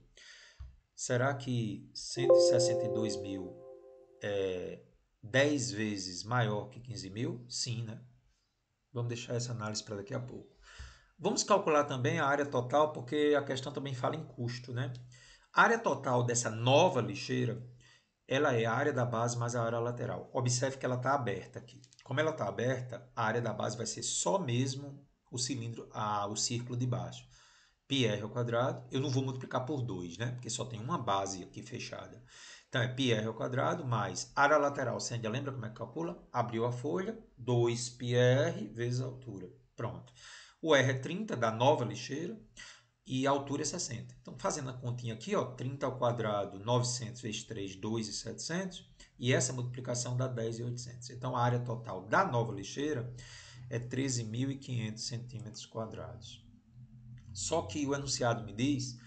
Será que 162 mil é 10 vezes maior que 15 mil? Sim, né? Vamos deixar essa análise para daqui a pouco. Vamos calcular também a área total, porque a questão também fala em custo, né? A área total dessa nova lixeira, ela é a área da base mais a área lateral. Observe que ela está aberta aqui. Como ela está aberta, a área da base vai ser só mesmo o cilindro, a, o círculo de baixo. πr ao quadrado, eu não vou multiplicar por 2, né? Porque só tem uma base aqui fechada. Então, é πr ao mais área lateral. Você ainda lembra como é que calcula? Abriu a folha, 2πr vezes a altura. Pronto. O R é 30 da nova lixeira e a altura é 60. Então, fazendo a continha aqui, ó, 30 ao quadrado, 900 vezes 3, 2,700. E essa multiplicação dá 10,800. Então, a área total da nova lixeira é 13.500 centímetros quadrados. Só que o enunciado me diz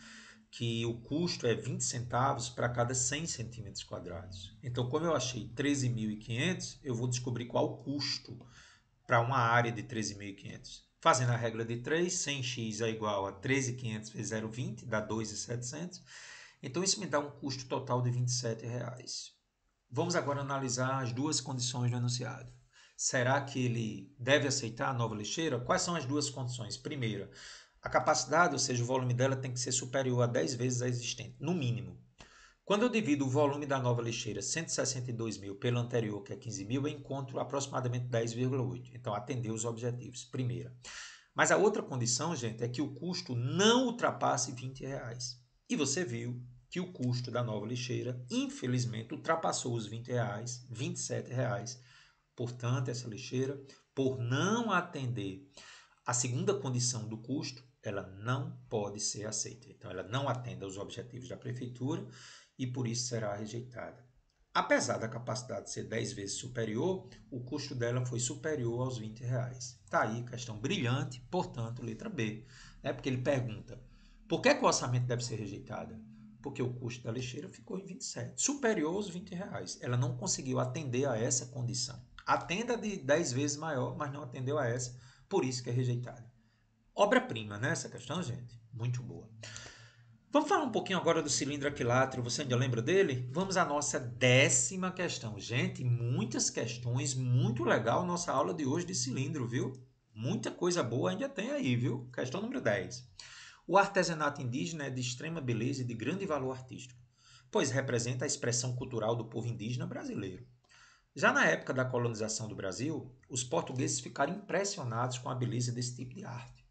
que o custo é 20 centavos para cada 100 centímetros quadrados. Então, como eu achei 13.500, eu vou descobrir qual o custo para uma área de 13.500. Fazendo a regra de 3, 100x é igual a 13.500 vezes 0,20, dá 2.700. Então, isso me dá um custo total de R$ 27,00. Vamos agora analisar as duas condições do enunciado. Será que ele deve aceitar a nova lixeira? Quais são as duas condições? Primeira, a capacidade, ou seja, o volume dela tem que ser superior a 10 vezes a existente, no mínimo. Quando eu divido o volume da nova lixeira, 162 mil, pelo anterior, que é 15 mil, eu encontro aproximadamente 10,8. Então, atendeu os objetivos, primeira. Mas a outra condição, gente, é que o custo não ultrapasse 20 reais. E você viu que o custo da nova lixeira, infelizmente, ultrapassou os 20 reais, 27 reais. Portanto, essa lixeira, por não atender a segunda condição do custo, ela não pode ser aceita. Então, ela não atende aos objetivos da prefeitura e por isso será rejeitada. Apesar da capacidade ser 10 vezes superior, o custo dela foi superior aos 20 reais. Está aí, questão brilhante, portanto, letra B. É Porque ele pergunta, por que, é que o orçamento deve ser rejeitado? porque o custo da lixeira ficou em 27, superior aos 20 reais. Ela não conseguiu atender a essa condição. Atenda de 10 vezes maior, mas não atendeu a essa, por isso que é rejeitada. Obra-prima, né? Essa questão, gente? Muito boa. Vamos falar um pouquinho agora do cilindro aquilátero, você ainda lembra dele? Vamos à nossa décima questão. Gente, muitas questões, muito legal nossa aula de hoje de cilindro, viu? Muita coisa boa ainda tem aí, viu? Questão número 10. O artesanato indígena é de extrema beleza e de grande valor artístico, pois representa a expressão cultural do povo indígena brasileiro. Já na época da colonização do Brasil, os portugueses ficaram impressionados com a beleza desse tipo de arte,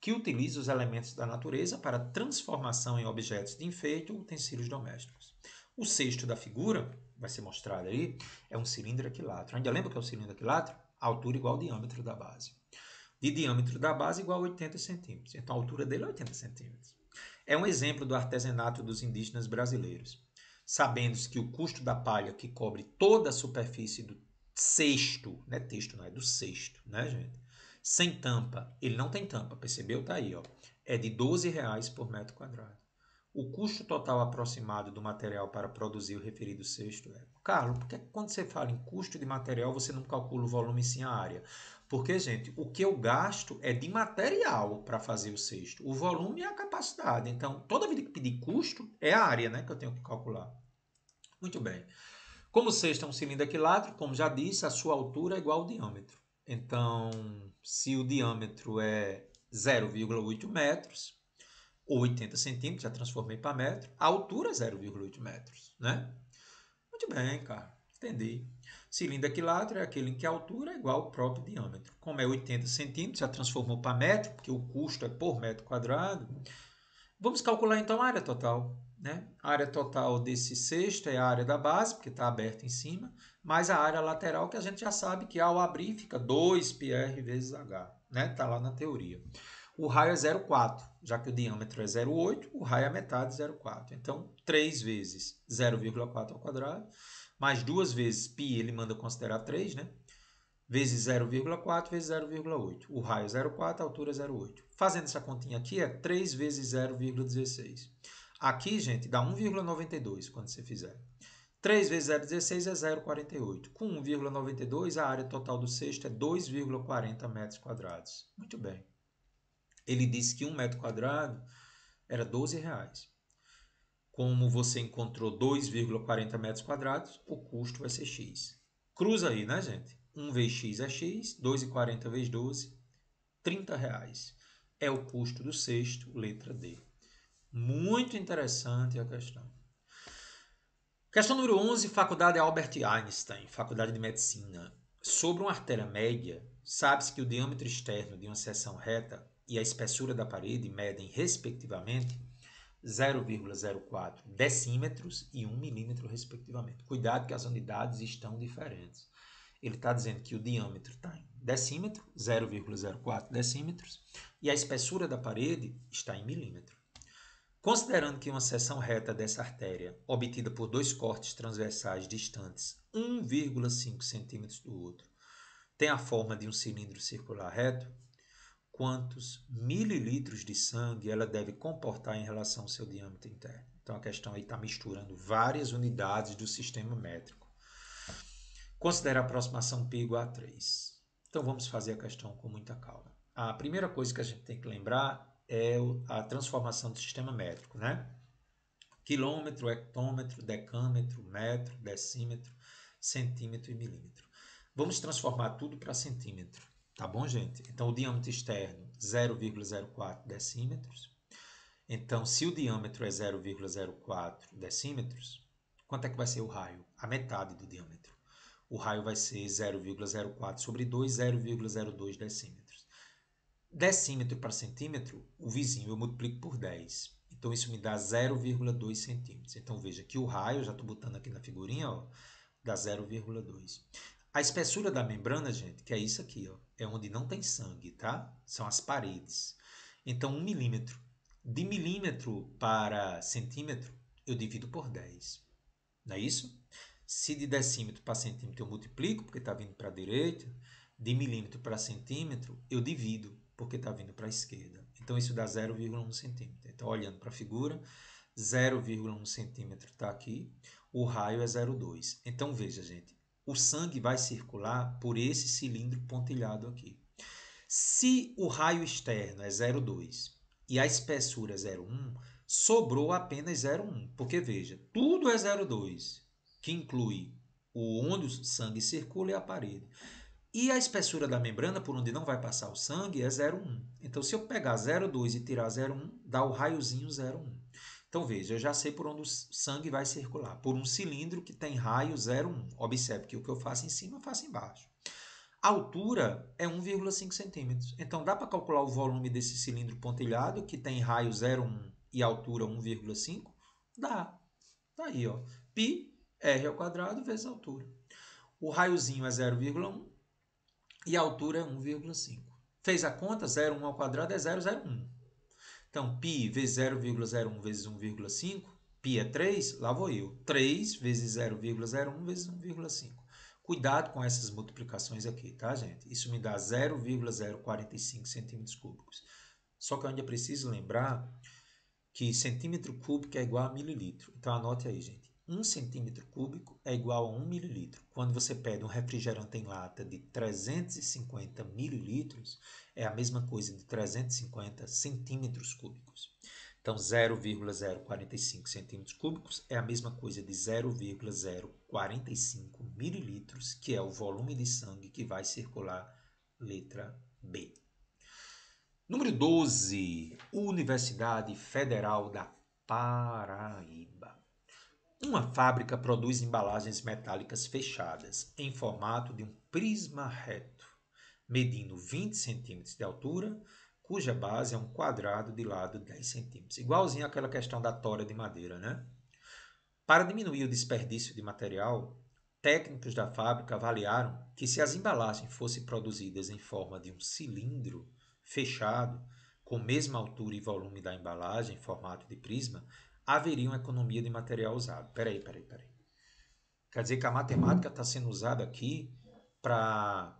que utiliza os elementos da natureza para transformação em objetos de enfeite ou utensílios domésticos. O sexto da figura, vai ser mostrado aí, é um cilindro equilátero. Ainda lembra que é o um cilindro equilátero? A altura igual ao diâmetro da base de diâmetro da base igual a 80 centímetros. Então, a altura dele é 80 centímetros. É um exemplo do artesanato dos indígenas brasileiros. Sabendo que o custo da palha que cobre toda a superfície do cesto, não é texto, não é do cesto, né, gente? Sem tampa, ele não tem tampa, percebeu? Tá aí, ó. É de 12 reais por metro quadrado. O custo total aproximado do material para produzir o referido cesto é. Carlos, por que quando você fala em custo de material você não calcula o volume sim a área? Porque, gente, o que eu gasto é de material para fazer o cesto. O volume é a capacidade. Então, toda vida que pedir custo, é a área né, que eu tenho que calcular. Muito bem. Como o cesto é um cilindro equilátero, como já disse, a sua altura é igual ao diâmetro. Então, se o diâmetro é 0,8 metros, ou 80 centímetros, já transformei para metro, a altura é 0,8 metros, né? Muito bem, cara, entendi. Cilindro equilátero é aquele em que a altura é igual ao próprio diâmetro. Como é 80 centímetros, já transformou para metro, porque o custo é por metro quadrado. Vamos calcular então a área total. Né? A área total desse sexto é a área da base, porque está aberta em cima, mais a área lateral, que a gente já sabe que ao abrir fica 2πr vezes h. Está né? Tá lá na teoria. O raio é 0,4, já que o diâmetro é 0,8, o raio é metade de 0,4. Então, 3 vezes 0,4 ao quadrado mais duas vezes π, ele manda considerar 3, né? vezes 0,4 vezes 0,8. O raio é 0,4, a altura é 0,8. Fazendo essa continha aqui, é 3 vezes 0,16. Aqui, gente, dá 1,92 quando você fizer. 3 vezes 0,16 é 0,48. Com 1,92, a área total do cesto é 2,40 metros quadrados. Muito bem. Ele disse que 1 metro quadrado era 12 reais como você encontrou 2,40 metros quadrados, o custo vai ser x. Cruza aí, né, gente? 1 vezes x é x, 2,40 vezes 12, 30 reais. É o custo do sexto, letra D. Muito interessante a questão. Questão número 11, Faculdade Albert Einstein, Faculdade de Medicina. Sobre uma artéria média, sabe-se que o diâmetro externo de uma seção reta e a espessura da parede medem, respectivamente, 0,04 decímetros e 1 milímetro, respectivamente. Cuidado que as unidades estão diferentes. Ele está dizendo que o diâmetro está em decímetro, 0,04 decímetros, e a espessura da parede está em milímetro. Considerando que uma seção reta dessa artéria, obtida por dois cortes transversais distantes 1,5 centímetros do outro, tem a forma de um cilindro circular reto, quantos mililitros de sangue ela deve comportar em relação ao seu diâmetro interno. Então a questão aí está misturando várias unidades do sistema métrico. Considera a aproximação π igual a 3. Então vamos fazer a questão com muita calma. A primeira coisa que a gente tem que lembrar é a transformação do sistema métrico, né? Quilômetro, hectômetro, decâmetro, metro, decímetro, centímetro e milímetro. Vamos transformar tudo para centímetro. Tá bom, gente? Então, o diâmetro externo, 0,04 decímetros. Então, se o diâmetro é 0,04 decímetros, quanto é que vai ser o raio? A metade do diâmetro. O raio vai ser 0,04 sobre 2, 0,02 decímetros. Decímetro para centímetro, o vizinho eu multiplico por 10. Então, isso me dá 0,2 centímetros. Então, veja que o raio, já estou botando aqui na figurinha, ó, dá 0,2. A espessura da membrana, gente, que é isso aqui, ó, é onde não tem sangue, tá? São as paredes. Então, 1 um milímetro. De milímetro para centímetro, eu divido por 10. Não é isso? Se de decímetro para centímetro eu multiplico, porque está vindo para a direita. De milímetro para centímetro, eu divido, porque está vindo para a esquerda. Então, isso dá 0,1 centímetro. Então, olhando para a figura, 0,1 centímetro está aqui. O raio é 0,2. Então, veja, gente o sangue vai circular por esse cilindro pontilhado aqui. Se o raio externo é 0,2 e a espessura é 0,1, sobrou apenas 0,1. Porque veja, tudo é 0,2, que inclui o onde o sangue circula e a parede. E a espessura da membrana, por onde não vai passar o sangue, é 0,1. Então, se eu pegar 0,2 e tirar 0,1, dá o raiozinho 0,1. Então veja, eu já sei por onde o sangue vai circular, por um cilindro que tem raio 0,1. Observe que o que eu faço em cima, eu faço embaixo. A altura é 1,5 centímetros. Então dá para calcular o volume desse cilindro pontilhado, que tem raio 0,1 e altura 1,5? Dá. Tá aí, ó. Pi, R ao quadrado vezes a altura. O raiozinho é 0,1 e a altura é 1,5. Fez a conta, 0,1 ao quadrado é 0,01. Então, π vezes 0,01 vezes 1,5, π é 3, lá vou eu. 3 vezes 0,01 vezes 1,5. Cuidado com essas multiplicações aqui, tá, gente? Isso me dá 0,045 centímetros cúbicos. Só que ainda preciso lembrar que centímetro cúbico é igual a mililitro. Então, anote aí, gente. 1 centímetro cúbico é igual a 1 mililitro. Quando você pede um refrigerante em lata de 350 mililitros, é a mesma coisa de 350 centímetros cúbicos. Então, 0,045 centímetros cúbicos é a mesma coisa de 0,045 mililitros, que é o volume de sangue que vai circular, letra B. Número 12, Universidade Federal da Paraíba. Uma fábrica produz embalagens metálicas fechadas em formato de um prisma reto medindo 20 centímetros de altura, cuja base é um quadrado de lado 10 centímetros, igualzinho àquela questão da tora de madeira, né? Para diminuir o desperdício de material, técnicos da fábrica avaliaram que se as embalagens fossem produzidas em forma de um cilindro fechado, com mesma altura e volume da embalagem em formato de prisma, haveria uma economia de material usado. Peraí, peraí, peraí. Quer dizer que a matemática está sendo usada aqui para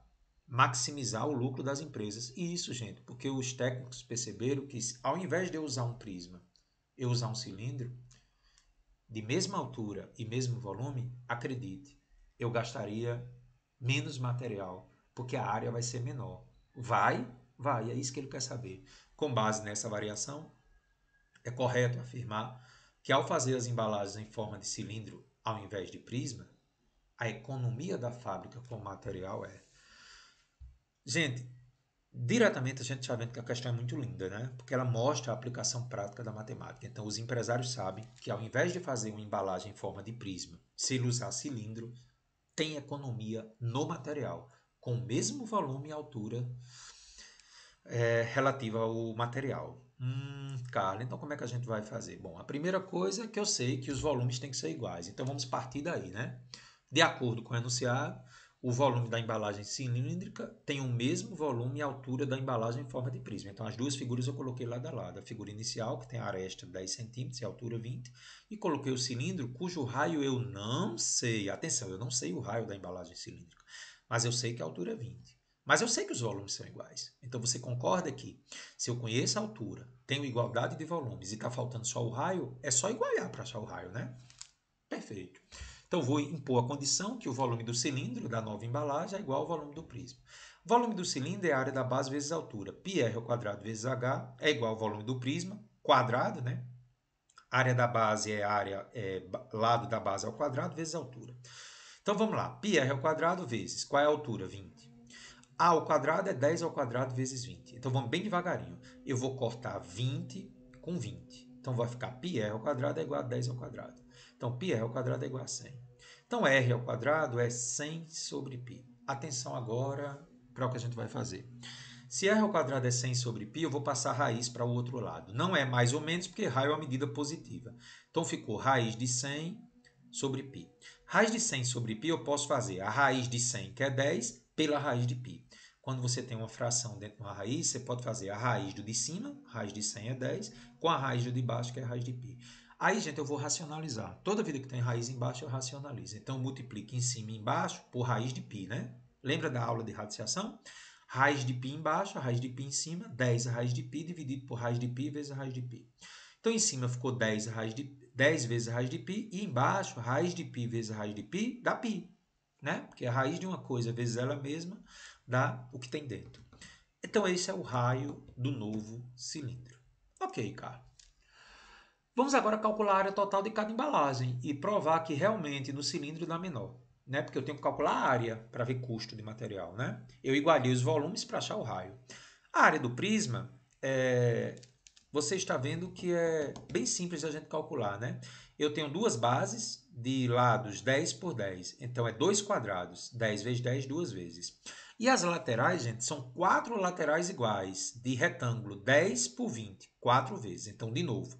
maximizar o lucro das empresas. E isso, gente, porque os técnicos perceberam que ao invés de eu usar um prisma, eu usar um cilindro de mesma altura e mesmo volume, acredite, eu gastaria menos material, porque a área vai ser menor. Vai? Vai, é isso que ele quer saber. Com base nessa variação, é correto afirmar que ao fazer as embalagens em forma de cilindro ao invés de prisma, a economia da fábrica com material é Gente, diretamente a gente está vendo que a questão é muito linda, né? Porque ela mostra a aplicação prática da matemática. Então, os empresários sabem que ao invés de fazer uma embalagem em forma de prisma, se ele usar cilindro, tem economia no material, com o mesmo volume e altura é, relativa ao material. Hum, Carla, então como é que a gente vai fazer? Bom, a primeira coisa é que eu sei que os volumes têm que ser iguais. Então, vamos partir daí, né? De acordo com o enunciado, o volume da embalagem cilíndrica tem o mesmo volume e altura da embalagem em forma de prisma. Então, as duas figuras eu coloquei lado a lado. A figura inicial, que tem a aresta 10 cm e altura 20, e coloquei o cilindro, cujo raio eu não sei. Atenção, eu não sei o raio da embalagem cilíndrica, mas eu sei que a altura é 20. Mas eu sei que os volumes são iguais. Então, você concorda que, se eu conheço a altura, tenho igualdade de volumes e está faltando só o raio, é só igualar para achar o raio, né? Perfeito. Então, vou impor a condição que o volume do cilindro da nova embalagem é igual ao volume do prisma. O volume do cilindro é a área da base vezes a altura. πr ao quadrado vezes h é igual ao volume do prisma, quadrado, né? A área da base é área é, lado da base ao quadrado vezes a altura. Então vamos lá, πr ao quadrado vezes, qual é a altura? 20. A ao quadrado é 10 ao quadrado vezes 20. Então vamos bem devagarinho. Eu vou cortar 20 com 20. Então vai ficar πr ao quadrado é igual a 10 ao quadrado. Então, π é ao quadrado é igual a 100. Então, r ao quadrado é 100 sobre π. Atenção agora para o que a gente vai fazer. Se r ao quadrado é 100 sobre π, eu vou passar a raiz para o outro lado. Não é mais ou menos, porque raio é uma medida positiva. Então, ficou raiz de 100 sobre π. Raiz de 100 sobre π eu posso fazer a raiz de 100, que é 10, pela raiz de π. Quando você tem uma fração dentro de uma raiz, você pode fazer a raiz do de cima, raiz de 100 é 10, com a raiz do de baixo, que é a raiz de π. Aí, gente, eu vou racionalizar. Toda vida que tem raiz embaixo, eu racionalizo. Então, multiplique em cima e embaixo por raiz de π, né? Lembra da aula de radiciação? Raiz de π embaixo, raiz de π em cima, 10 raiz de π dividido por raiz de π vezes raiz de π. Então, em cima ficou 10, raiz de, 10 vezes raiz de π e embaixo, raiz de π vezes raiz de π dá π, né? Porque a raiz de uma coisa vezes ela mesma dá o que tem dentro. Então, esse é o raio do novo cilindro. Ok, Carlos. Vamos agora calcular a área total de cada embalagem e provar que realmente no cilindro dá menor. Né? Porque eu tenho que calcular a área para ver custo de material. Né? Eu igualei os volumes para achar o raio. A área do prisma, é... você está vendo que é bem simples a gente calcular. Né? Eu tenho duas bases de lados 10 por 10. Então é 2 quadrados. 10 vezes 10 duas vezes. E as laterais, gente, são quatro laterais iguais de retângulo 10 por 20. Quatro vezes. Então, de novo,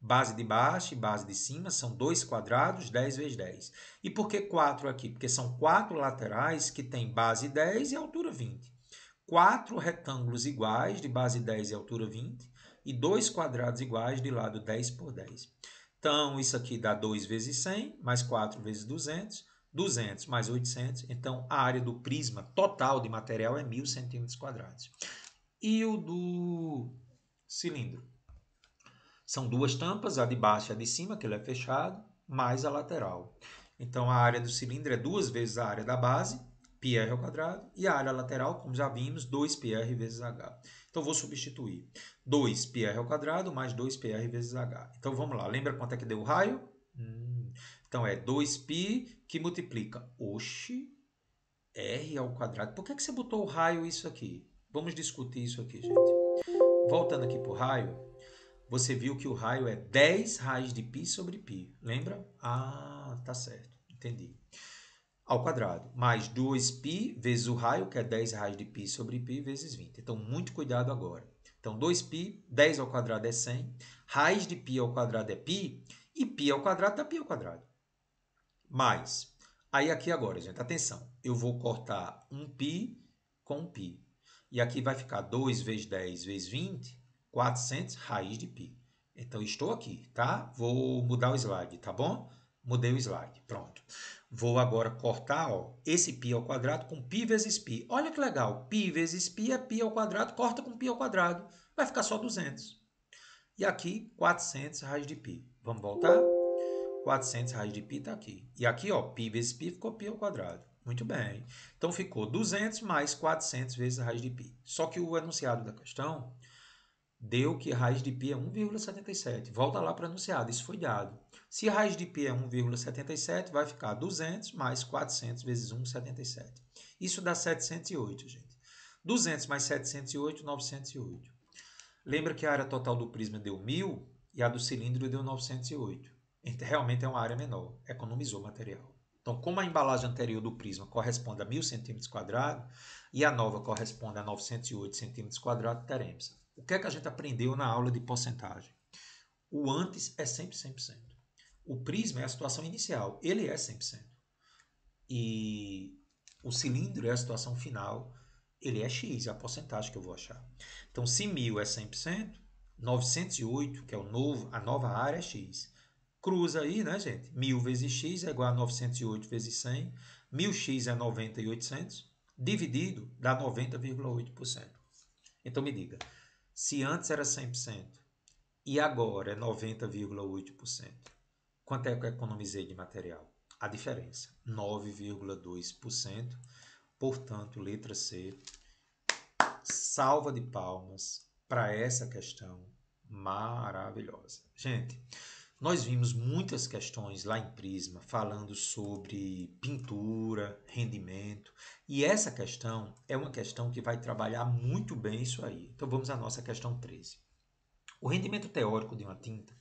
Base de baixo e base de cima são dois quadrados, 10 vezes 10. E por que 4 aqui? Porque são quatro laterais que têm base 10 e altura 20. Quatro retângulos iguais de base 10 e altura 20 e dois quadrados iguais de lado 10 por 10. Então, isso aqui dá 2 vezes 100, mais 4 vezes 200, 200 mais 800. Então, a área do prisma total de material é 1.000 centímetros quadrados. E o do cilindro? São duas tampas, a de baixo e a de cima, que ele é fechado, mais a lateral. Então, a área do cilindro é duas vezes a área da base, πr ao quadrado, e a área lateral, como já vimos, 2πr vezes h. Então, vou substituir 2πr ao quadrado mais 2πr vezes h. Então, vamos lá. Lembra quanto é que deu o raio? Hum. Então, é 2π que multiplica. Oxi, r ao quadrado. Por que, é que você botou o raio isso aqui? Vamos discutir isso aqui, gente. Voltando aqui para o raio, você viu que o raio é 10 raiz de π sobre π. Lembra? Ah, tá certo. Entendi. Ao quadrado. Mais 2π vezes o raio, que é 10 raiz de π sobre π, vezes 20. Então, muito cuidado agora. Então, 2π, 10 ao quadrado é 100. Raiz de π ao quadrado é π. E π ao quadrado dá tá π ao quadrado. Mais. Aí, aqui agora, gente, atenção. Eu vou cortar 1 π com π. E aqui vai ficar 2 vezes 10 vezes 20 400 raiz de π. Então, estou aqui, tá? Vou mudar o slide, tá bom? Mudei o slide, pronto. Vou agora cortar ó, esse π ao quadrado com π vezes π. Olha que legal, π vezes π é π ao quadrado, corta com π ao quadrado. Vai ficar só 200. E aqui, 400 raiz de π. Vamos voltar? 400 raiz de π está aqui. E aqui, ó, π vezes π ficou π ao quadrado. Muito bem. Então, ficou 200 mais 400 vezes a raiz de π. Só que o enunciado da questão deu que raiz de π é 1,77. Volta lá para o anunciado, isso foi dado. Se raiz de π é 1,77, vai ficar 200 mais 400 vezes 1,77. Isso dá 708, gente. 200 mais 708, 908. Lembra que a área total do prisma deu 1.000 e a do cilindro deu 908. Realmente é uma área menor, economizou material. Então, como a embalagem anterior do prisma corresponde a 1.000 cm e a nova corresponde a 908 cm teremos o que é que a gente aprendeu na aula de porcentagem? O antes é sempre 100%. O prisma é a situação inicial, ele é 100%. E o cilindro é a situação final, ele é X, é a porcentagem que eu vou achar. Então, se 1000 é 100%, 908, que é o novo, a nova área, é X. Cruza aí, né, gente? 1000 vezes X é igual a 908 vezes 100. 1000X é 90,800. Dividido, dá 90,8%. Então, me diga, se antes era 100% e agora é 90,8%, quanto é que eu economizei de material? A diferença, 9,2%. Portanto, letra C, salva de palmas para essa questão maravilhosa. Gente, nós vimos muitas questões lá em Prisma falando sobre pintura, rendimento, e essa questão é uma questão que vai trabalhar muito bem isso aí. Então vamos à nossa questão 13. O rendimento teórico de uma tinta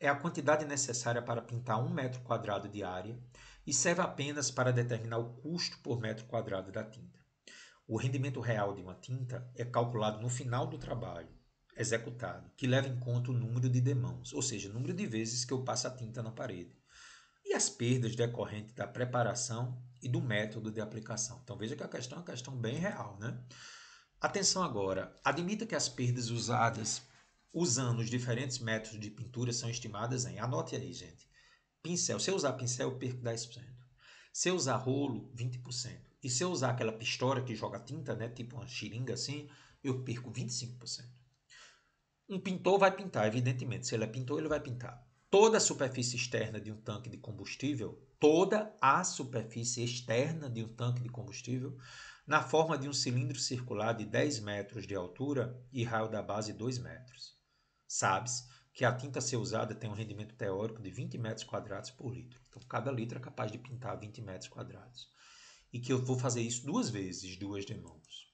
é a quantidade necessária para pintar um metro quadrado de área e serve apenas para determinar o custo por metro quadrado da tinta. O rendimento real de uma tinta é calculado no final do trabalho executado, que leva em conta o número de demãos, ou seja, o número de vezes que eu passo a tinta na parede, e as perdas decorrentes da preparação e do método de aplicação. Então veja que a questão é uma questão bem real, né? Atenção agora, admita que as perdas usadas usando os diferentes métodos de pintura são estimadas em, anote aí, gente. Pincel, se eu usar pincel, eu perco 10%. Se eu usar rolo, 20%. E se eu usar aquela pistola que joga tinta, né, tipo uma xiringa assim, eu perco 25%. Um pintor vai pintar, evidentemente. Se ele é pintor, ele vai pintar. Toda a superfície externa de um tanque de combustível, toda a superfície externa de um tanque de combustível, na forma de um cilindro circular de 10 metros de altura e raio da base 2 metros. Sabe-se que a tinta a ser usada tem um rendimento teórico de 20 metros quadrados por litro. Então, cada litro é capaz de pintar 20 metros quadrados. E que eu vou fazer isso duas vezes, duas demãos.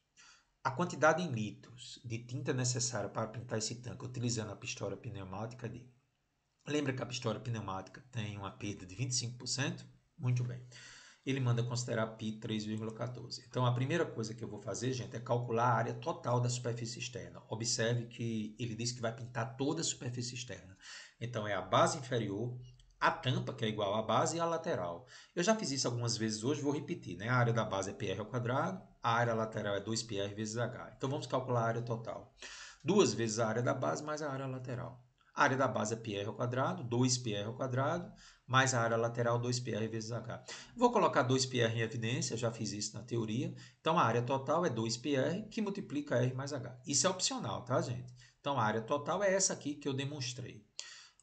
A quantidade em litros de tinta necessária para pintar esse tanque utilizando a pistola pneumática de... Lembra que a pistola pneumática tem uma perda de 25%? Muito bem. Ele manda considerar π 3,14. Então, a primeira coisa que eu vou fazer, gente, é calcular a área total da superfície externa. Observe que ele diz que vai pintar toda a superfície externa. Então, é a base inferior, a tampa, que é igual à base, e a lateral. Eu já fiz isso algumas vezes hoje, vou repetir. Né? A área da base é πr ao quadrado, a área lateral é 2πr vezes h. Então vamos calcular a área total. 2 vezes a área da base mais a área lateral. A área da base é πr ao quadrado, 2πr ao quadrado, mais a área lateral 2πr vezes h. Vou colocar 2πr em evidência, já fiz isso na teoria. Então a área total é 2πr que multiplica r mais h. Isso é opcional, tá, gente? Então a área total é essa aqui que eu demonstrei.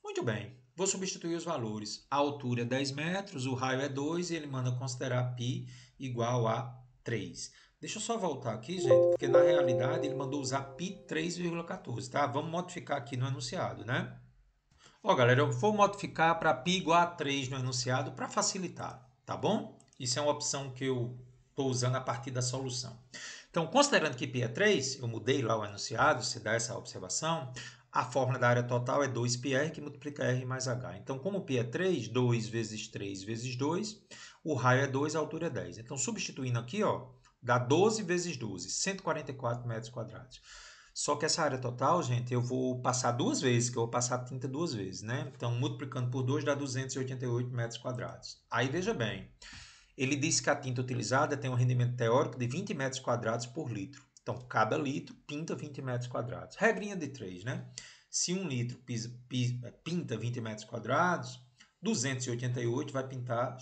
Muito bem, vou substituir os valores. A altura é 10 metros, o raio é 2 e ele manda considerar π igual a 3. Deixa eu só voltar aqui, gente, porque na realidade ele mandou usar pi 3,14, tá? Vamos modificar aqui no enunciado, né? Ó, galera, eu vou modificar para pi igual a 3 no enunciado para facilitar, tá bom? Isso é uma opção que eu estou usando a partir da solução. Então, considerando que π é 3, eu mudei lá o enunciado, se dá essa observação, a fórmula da área total é 2πr que multiplica r mais h. Então, como π é 3, 2 vezes 3 vezes 2, o raio é 2, a altura é 10. Então, substituindo aqui, ó, dá 12 vezes 12, 144 metros quadrados. Só que essa área total, gente, eu vou passar duas vezes, que eu vou passar a tinta duas vezes, né? Então, multiplicando por 2 dá 288 metros quadrados. Aí, veja bem, ele disse que a tinta utilizada tem um rendimento teórico de 20 metros quadrados por litro. Então, cada litro pinta 20 metros quadrados. Regrinha de 3, né? Se um litro pisa, pisa, pinta 20 metros quadrados, 288 vai pintar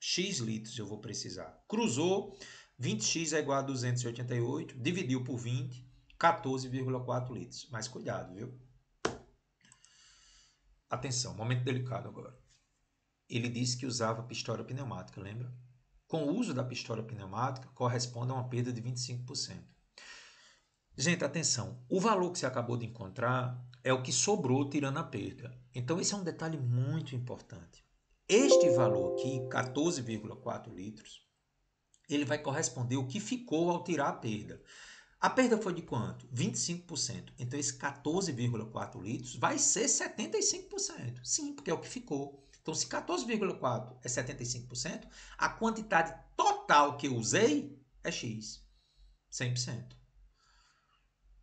X litros eu vou precisar. Cruzou, 20x é igual a 288, dividiu por 20, 14,4 litros. Mas cuidado, viu? Atenção, momento delicado agora. Ele disse que usava pistola pneumática, lembra? Com o uso da pistola pneumática, corresponde a uma perda de 25%. Gente, atenção. O valor que você acabou de encontrar é o que sobrou tirando a perda. Então, esse é um detalhe muito importante. Este valor aqui, 14,4 litros, ele vai corresponder ao que ficou ao tirar a perda. A perda foi de quanto? 25%. Então, esse 14,4 litros vai ser 75%. Sim, porque é o que ficou. Então, se 14,4 é 75%, a quantidade total que eu usei é X. 100%.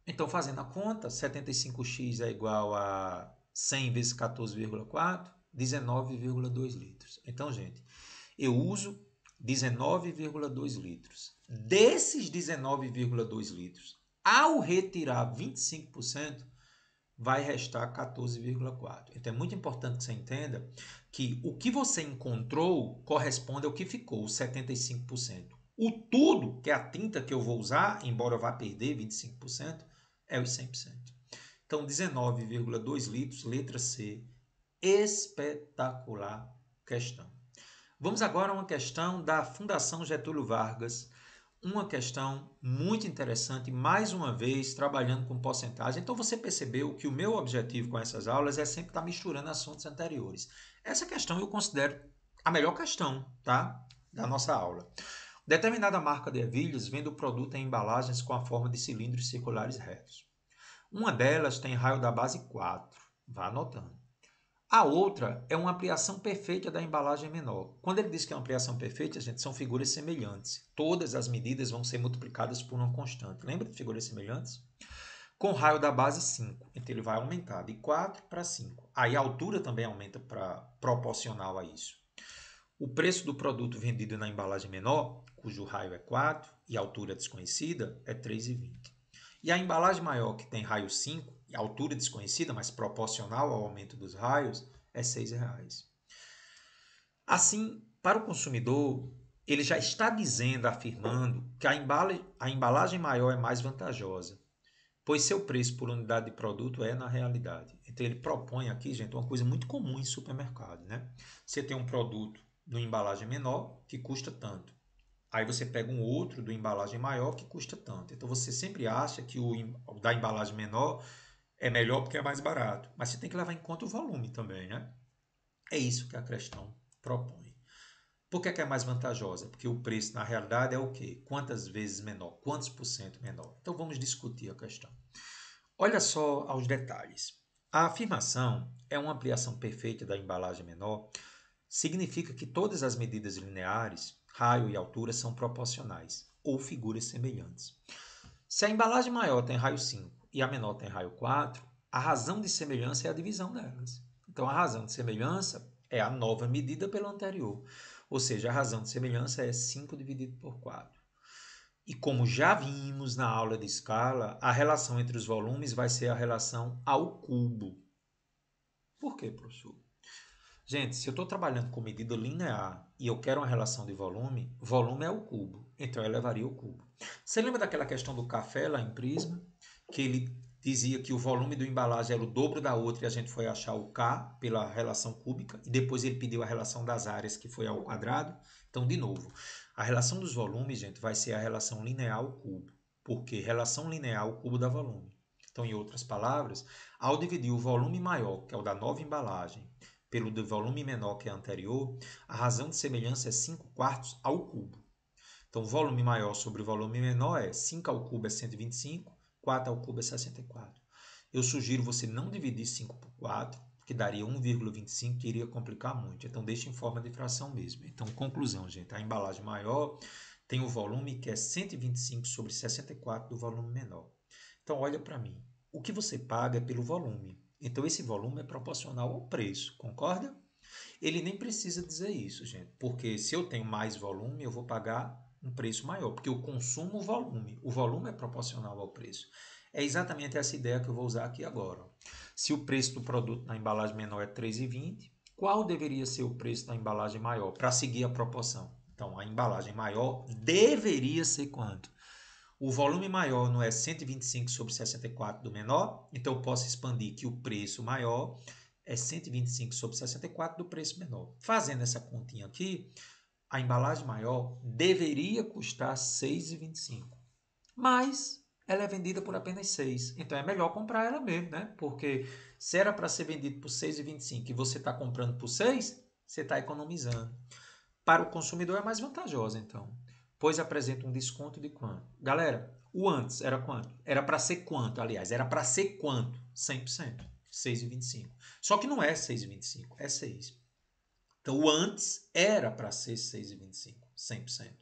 Então, fazendo a conta, 75x é igual a 100 vezes 14,4. 19,2 litros. Então, gente, eu uso 19,2 litros. Desses 19,2 litros, ao retirar 25%, vai restar 14,4. Então é muito importante que você entenda que o que você encontrou corresponde ao que ficou, 75%. O tudo, que é a tinta que eu vou usar, embora eu vá perder 25%, é os 100%. Então 19,2 litros, letra C, espetacular questão. Vamos agora a uma questão da Fundação Getúlio Vargas, uma questão muito interessante, mais uma vez trabalhando com porcentagem. Então você percebeu que o meu objetivo com essas aulas é sempre estar misturando assuntos anteriores. Essa questão eu considero a melhor questão, tá? Da nossa aula. Determinada marca de ervilhas vende o produto em embalagens com a forma de cilindros circulares retos. Uma delas tem raio da base 4. Vá anotando. A outra é uma ampliação perfeita da embalagem menor. Quando ele diz que é uma ampliação perfeita, gente, são figuras semelhantes. Todas as medidas vão ser multiplicadas por uma constante. Lembra de figuras semelhantes? Com raio da base 5. Então ele vai aumentar de 4 para 5. Aí a altura também aumenta para proporcional a isso. O preço do produto vendido na embalagem menor, cujo raio é 4 e a altura desconhecida, é 3,20. E a embalagem maior, que tem raio 5, altura desconhecida, mas proporcional ao aumento dos raios, é R$ 6,00. Assim, para o consumidor, ele já está dizendo, afirmando, que a embalagem, a embalagem maior é mais vantajosa, pois seu preço por unidade de produto é na realidade. Então ele propõe aqui, gente, uma coisa muito comum em supermercado, né? Você tem um produto de embalagem menor que custa tanto. Aí você pega um outro do embalagem maior que custa tanto. Então você sempre acha que o da embalagem menor é melhor porque é mais barato. Mas você tem que levar em conta o volume também, né? É isso que a questão propõe. Por que é, que é mais vantajosa? Porque o preço, na realidade, é o quê? Quantas vezes menor? Quantos por cento menor? Então vamos discutir a questão. Olha só aos detalhes. A afirmação é uma ampliação perfeita da embalagem menor, significa que todas as medidas lineares, raio e altura, são proporcionais ou figuras semelhantes. Se a embalagem maior tem raio 5 e a menor tem raio 4, a razão de semelhança é a divisão delas. Então, a razão de semelhança é a nova medida pelo anterior. Ou seja, a razão de semelhança é 5 dividido por 4. E como já vimos na aula de escala, a relação entre os volumes vai ser a relação ao cubo. Por quê, professor? Gente, se eu estou trabalhando com medida linear e eu quero uma relação de volume, volume é o cubo, então eu levaria o cubo. Você lembra daquela questão do café lá em Prisma? que ele dizia que o volume do embalagem era o dobro da outra e a gente foi achar o K pela relação cúbica, e depois ele pediu a relação das áreas, que foi ao quadrado. Então, de novo, a relação dos volumes, gente, vai ser a relação linear ao cubo, porque relação linear ao cubo dá volume. Então, em outras palavras, ao dividir o volume maior, que é o da nova embalagem, pelo do volume menor, que é anterior, a razão de semelhança é 5 quartos ao cubo. Então, volume maior sobre volume menor é 5 ao cubo é 125, 4 ao cubo é 64. Eu sugiro você não dividir 5 por 4, que daria 1,25, que iria complicar muito. Então, deixe em forma de fração mesmo. Então, conclusão, gente. A embalagem maior tem o volume que é 125 sobre 64 do volume menor. Então, olha para mim. O que você paga é pelo volume. Então, esse volume é proporcional ao preço, concorda? Ele nem precisa dizer isso, gente, porque se eu tenho mais volume, eu vou pagar um preço maior, porque eu consumo o volume. O volume é proporcional ao preço. É exatamente essa ideia que eu vou usar aqui agora. Se o preço do produto na embalagem menor é 3,20, qual deveria ser o preço da embalagem maior para seguir a proporção? Então, a embalagem maior deveria ser quanto? O volume maior não é 125 sobre 64 do menor, então eu posso expandir que o preço maior é 125 sobre 64 do preço menor. Fazendo essa continha aqui, a embalagem maior deveria custar R$ 6,25. Mas ela é vendida por apenas 6. Então é melhor comprar ela mesmo, né? Porque se era para ser vendido por 6,25 e você está comprando por 6,00, você está economizando. Para o consumidor é mais vantajosa, então. Pois apresenta um desconto de quanto? Galera, o antes era quanto? Era para ser quanto, aliás? Era para ser quanto? 100%. 6,25. Só que não é 6,25, é 6,00. Então, o antes era para ser 6,25, 100%.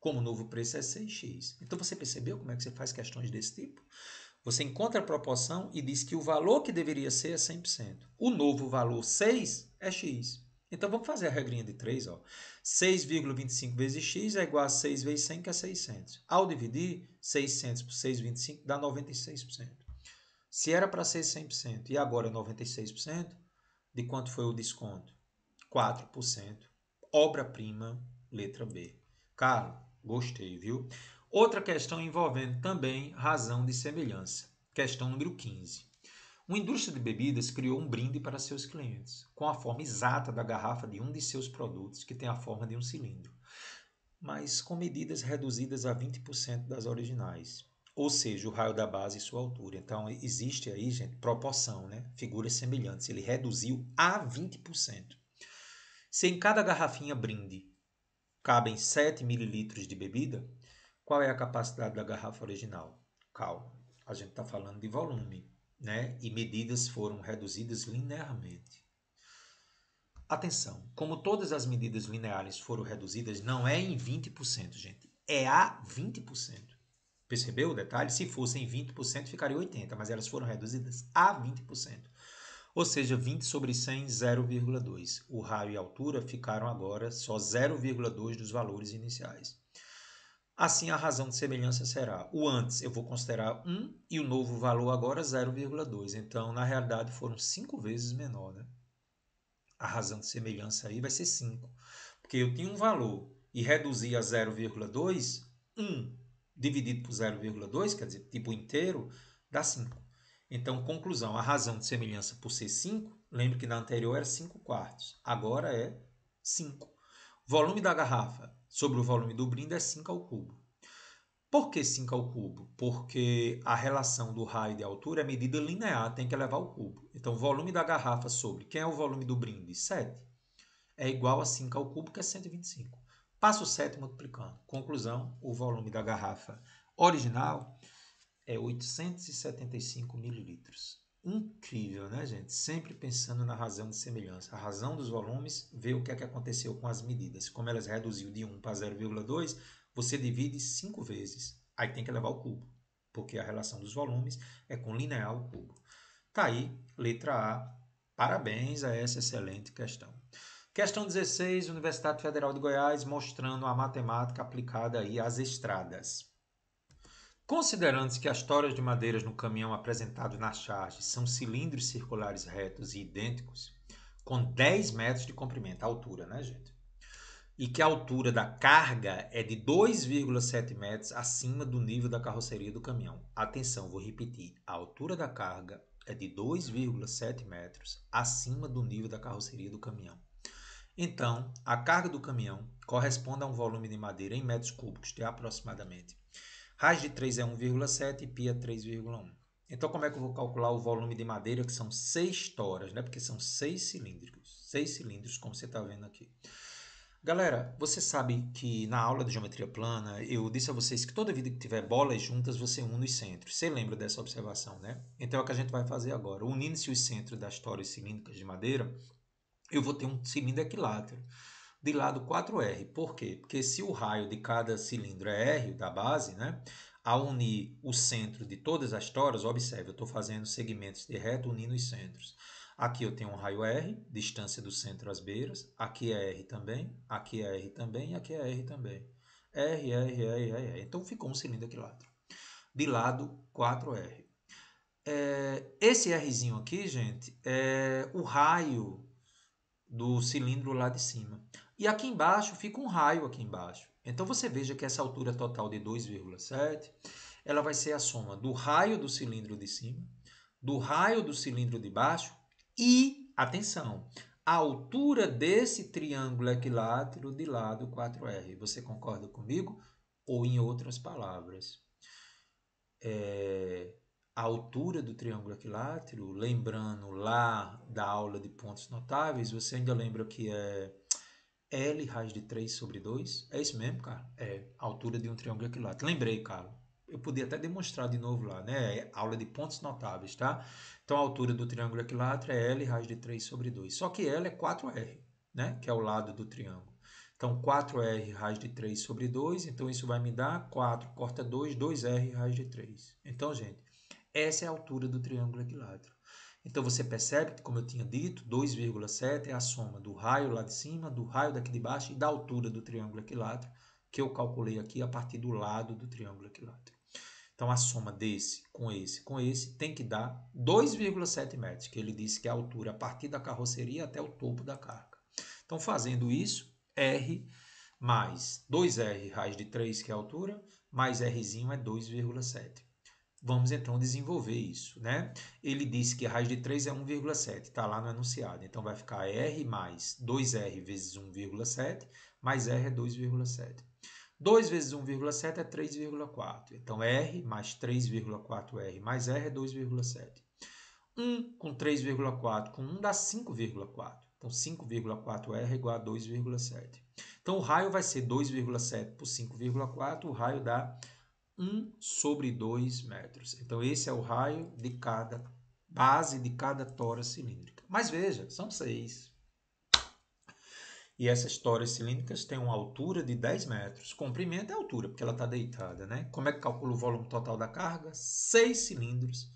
Como o novo preço é 6x. Então, você percebeu como é que você faz questões desse tipo? Você encontra a proporção e diz que o valor que deveria ser é 100%. O novo valor 6 é x. Então, vamos fazer a regrinha de 3. 6,25 vezes x é igual a 6 vezes 100, que é 600. Ao dividir 600 por 6,25, dá 96%. Se era para ser 100% e agora é 96%, de quanto foi o desconto? 4%. Obra-prima, letra B. Carlos, gostei, viu? Outra questão envolvendo também razão de semelhança. Questão número 15. Uma indústria de bebidas criou um brinde para seus clientes, com a forma exata da garrafa de um de seus produtos, que tem a forma de um cilindro, mas com medidas reduzidas a 20% das originais, ou seja, o raio da base e sua altura. Então, existe aí, gente, proporção, né? Figuras semelhantes. Ele reduziu a 20%. Se em cada garrafinha brinde cabem 7 mililitros de bebida, qual é a capacidade da garrafa original? Calma, a gente está falando de volume, né? E medidas foram reduzidas linearmente. Atenção, como todas as medidas lineares foram reduzidas, não é em 20%, gente, é a 20%. Percebeu o detalhe? Se fossem 20%, ficaria 80%, mas elas foram reduzidas a 20% ou seja, 20 sobre 100, 0,2. O raio e a altura ficaram agora só 0,2 dos valores iniciais. Assim, a razão de semelhança será o antes eu vou considerar 1 e o novo valor agora 0,2. Então, na realidade, foram 5 vezes menor. Né? A razão de semelhança aí vai ser 5. Porque eu tinha um valor e reduzi a 0,2, 1 dividido por 0,2, quer dizer, tipo inteiro, dá 5. Então, conclusão, a razão de semelhança por ser 5, lembre que na anterior era 5 quartos, agora é 5. Volume da garrafa sobre o volume do brinde é 5 ao cubo. Por que 5 ao cubo? Porque a relação do raio de altura é medida linear, tem que elevar ao cubo. Então, o volume da garrafa sobre quem é o volume do brinde? 7. É igual a 5 ao cubo, que é 125. Passo 7 multiplicando. Conclusão, o volume da garrafa original é 875 mililitros. Incrível, né, gente? Sempre pensando na razão de semelhança. A razão dos volumes, vê o que é que aconteceu com as medidas. Como elas reduziu de 1 para 0,2, você divide 5 vezes. Aí tem que levar o cubo, porque a relação dos volumes é com linear o cubo. Tá aí, letra A. Parabéns a essa excelente questão. Questão 16, Universidade Federal de Goiás, mostrando a matemática aplicada aí às estradas. Considerando-se que as toras de madeiras no caminhão apresentado na charge são cilindros circulares retos e idênticos, com 10 metros de comprimento, a altura, né, gente? E que a altura da carga é de 2,7 metros acima do nível da carroceria do caminhão. Atenção, vou repetir: a altura da carga é de 2,7 metros acima do nível da carroceria do caminhão. Então, a carga do caminhão corresponde a um volume de madeira em metros cúbicos de aproximadamente Raiz de 3 é 1,7 e pi é 3,1. Então, como é que eu vou calcular o volume de madeira, que são 6 toras, né? Porque são 6 cilíndricos. 6 cilindros, como você está vendo aqui. Galera, você sabe que na aula de geometria plana, eu disse a vocês que toda vida que tiver bolas juntas, você une os centros. Você lembra dessa observação, né? Então, é o que a gente vai fazer agora. Unindo-se os centros das toras cilíndricas de madeira, eu vou ter um cilindro equilátero de lado 4R. Por quê? Porque se o raio de cada cilindro é R, da base, né? Ao unir o centro de todas as toras, observe, eu estou fazendo segmentos de reta unindo os centros. Aqui eu tenho um raio R, distância do centro às beiras. Aqui é R também, aqui é R também e aqui é R também. R, R, R, R, R. Então ficou um cilindro equilátero. De lado 4R. É, esse Rzinho aqui, gente, é o raio do cilindro lá de cima. E aqui embaixo fica um raio aqui embaixo. Então você veja que essa altura total de 2,7, ela vai ser a soma do raio do cilindro de cima, do raio do cilindro de baixo e, atenção, a altura desse triângulo equilátero de lado 4R. Você concorda comigo? Ou em outras palavras, é, a altura do triângulo equilátero, lembrando lá da aula de pontos notáveis, você ainda lembra que é L raiz de 3 sobre 2. É isso mesmo, cara? É a altura de um triângulo equilátero. Lembrei, cara. Eu podia até demonstrar de novo lá, né? É aula de pontos notáveis, tá? Então, a altura do triângulo equilátero é L raiz de 3 sobre 2. Só que L é 4R, né? Que é o lado do triângulo. Então, 4R raiz de 3 sobre 2. Então, isso vai me dar 4 corta 2, 2R raiz de 3. Então, gente, essa é a altura do triângulo equilátero. Então você percebe que, como eu tinha dito, 2,7 é a soma do raio lá de cima, do raio daqui de baixo e da altura do triângulo equilátero, que eu calculei aqui a partir do lado do triângulo equilátero. Então a soma desse com esse com esse tem que dar 2,7 metros, que ele disse que é a altura a partir da carroceria até o topo da carga. Então fazendo isso, R mais 2R raiz de 3, que é a altura, mais Rzinho é 2,7. Vamos então desenvolver isso, né? Ele disse que a raiz de 3 é 1,7, está lá no enunciado. Então vai ficar R mais 2R vezes 1,7, mais R é 2,7. 2 vezes 1,7 é 3,4. Então R mais 3,4R mais R é 2,7. 1 com 3,4 com 1 dá 5,4. Então 5,4R é igual a 2,7. Então o raio vai ser 2,7 por 5,4, o raio dá 1 sobre 2 metros. Então, esse é o raio de cada base de cada tora cilíndrica. Mas veja, são seis. E essas toras cilíndricas têm uma altura de 10 metros. Comprimento é altura, porque ela está deitada. Né? Como é que calcula o volume total da carga? 6 cilindros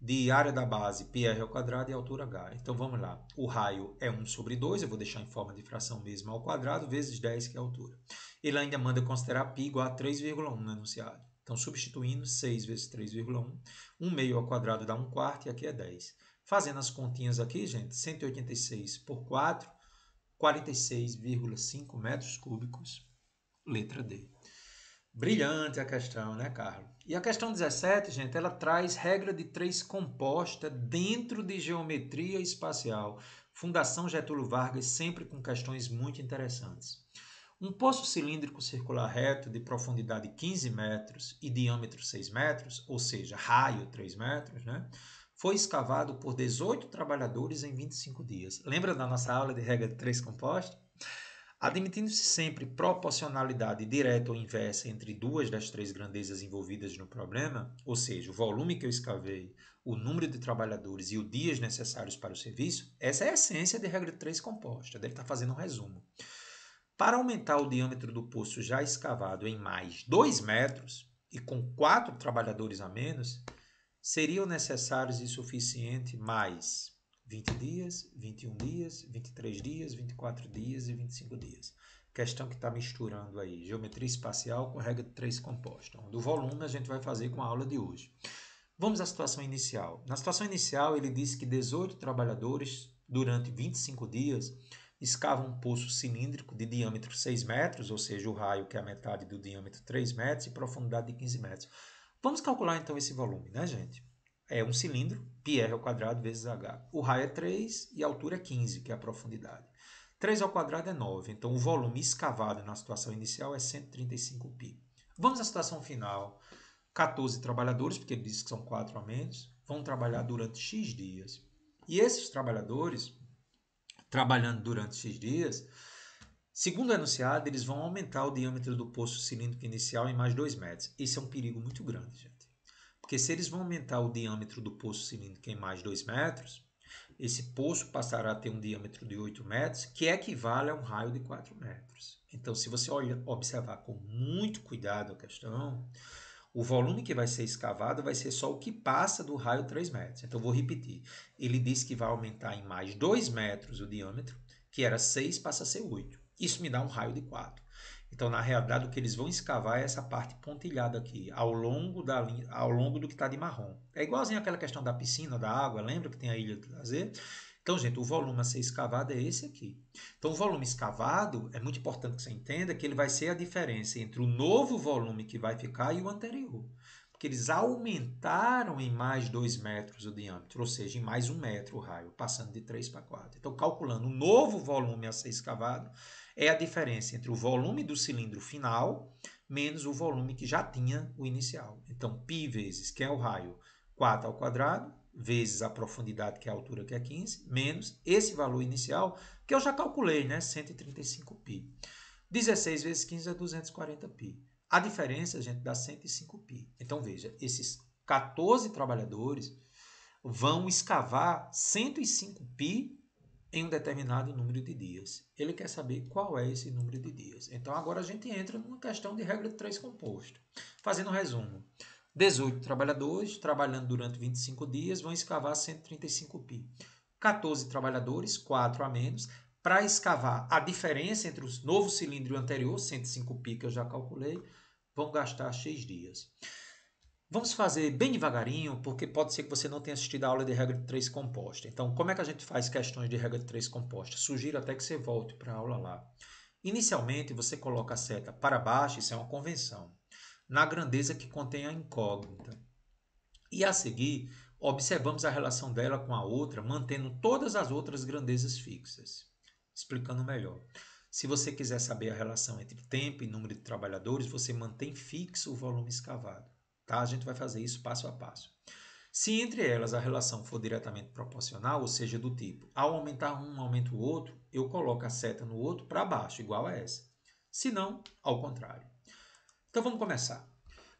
de área da base πr ao quadrado e altura h. Então vamos lá. O raio é 1 sobre 2, eu vou deixar em forma de fração mesmo ao quadrado, vezes 10, que é a altura. Ele ainda manda considerar π igual a 3,1 no enunciado. Então, substituindo 6 vezes 3,1, 1 meio ao quadrado dá 1 quarto e aqui é 10. Fazendo as continhas aqui, gente, 186 por 4, 46,5 metros cúbicos, letra D. Brilhante a questão, né, Carlos? E a questão 17, gente, ela traz regra de três composta dentro de geometria espacial. Fundação Getúlio Vargas sempre com questões muito interessantes. Um poço cilíndrico circular reto de profundidade 15 metros e diâmetro 6 metros, ou seja, raio 3 metros, né? foi escavado por 18 trabalhadores em 25 dias. Lembra da nossa aula de regra de três compostos? Admitindo-se sempre proporcionalidade direta ou inversa entre duas das três grandezas envolvidas no problema, ou seja, o volume que eu escavei, o número de trabalhadores e os dias necessários para o serviço, essa é a essência de regra de três composta. Ele está fazendo um resumo. Para aumentar o diâmetro do poço já escavado em mais 2 metros e com quatro trabalhadores a menos, seriam necessários e suficiente mais 20 dias, 21 dias, 23 dias, 24 dias e 25 dias. Questão que está misturando aí geometria espacial com regra de três composta. Do volume a gente vai fazer com a aula de hoje. Vamos à situação inicial. Na situação inicial, ele disse que 18 trabalhadores durante 25 dias escava um poço cilíndrico de diâmetro 6 metros, ou seja, o raio que é a metade do diâmetro 3 metros e profundidade de 15 metros. Vamos calcular então esse volume, né, gente? É um cilindro, πr ao quadrado vezes h. O raio é 3 e a altura é 15, que é a profundidade. 3 ao quadrado é 9, então o volume escavado na situação inicial é 135 π. Vamos à situação final. 14 trabalhadores, porque ele disse que são 4 a menos, vão trabalhar durante x dias. E esses trabalhadores trabalhando durante esses dias, segundo o anunciado, eles vão aumentar o diâmetro do poço cilíndrico inicial em mais 2 metros. Isso é um perigo muito grande, gente. Porque se eles vão aumentar o diâmetro do poço cilíndrico em mais 2 metros, esse poço passará a ter um diâmetro de 8 metros, que equivale a um raio de 4 metros. Então, se você olha, observar com muito cuidado a questão, o volume que vai ser escavado vai ser só o que passa do raio 3 metros. Então, vou repetir. Ele diz que vai aumentar em mais 2 metros o diâmetro, que era 6, passa a ser 8. Isso me dá um raio de 4. Então, na realidade, o que eles vão escavar é essa parte pontilhada aqui, ao longo, da linha, ao longo do que está de marrom. É igualzinho aquela questão da piscina, da água, lembra que tem a ilha de lazer? Então, gente, o volume a ser escavado é esse aqui. Então, o volume escavado, é muito importante que você entenda que ele vai ser a diferença entre o novo volume que vai ficar e o anterior. Porque eles aumentaram em mais 2 metros o diâmetro, ou seja, em mais 1 um metro o raio, passando de 3 para 4. Então, calculando o novo volume a ser escavado, é a diferença entre o volume do cilindro final menos o volume que já tinha o inicial. Então, π vezes, que é o raio 4 ao quadrado, vezes a profundidade, que é a altura, que é 15, menos esse valor inicial, que eu já calculei, né? 135π. 16 vezes 15 é 240π. A diferença, gente, dá 105π. Então, veja, esses 14 trabalhadores vão escavar 105π em um determinado número de dias. Ele quer saber qual é esse número de dias. Então, agora a gente entra numa questão de regra de três composto. Fazendo um resumo. 18 trabalhadores, trabalhando durante 25 dias, vão escavar 135 pi. 14 trabalhadores, 4 a menos, para escavar a diferença entre o novo cilindro e o anterior, 105 pi que eu já calculei, vão gastar X dias. Vamos fazer bem devagarinho, porque pode ser que você não tenha assistido a aula de regra de 3 composta. Então, como é que a gente faz questões de regra de 3 composta? Sugiro até que você volte para a aula lá. Inicialmente, você coloca a seta para baixo, isso é uma convenção na grandeza que contém a incógnita. E a seguir, observamos a relação dela com a outra, mantendo todas as outras grandezas fixas. Explicando melhor. Se você quiser saber a relação entre tempo e número de trabalhadores, você mantém fixo o volume escavado. Tá? A gente vai fazer isso passo a passo. Se entre elas a relação for diretamente proporcional, ou seja, do tipo ao aumentar um, aumenta o outro, eu coloco a seta no outro para baixo, igual a essa. Se não, ao contrário. Então vamos começar.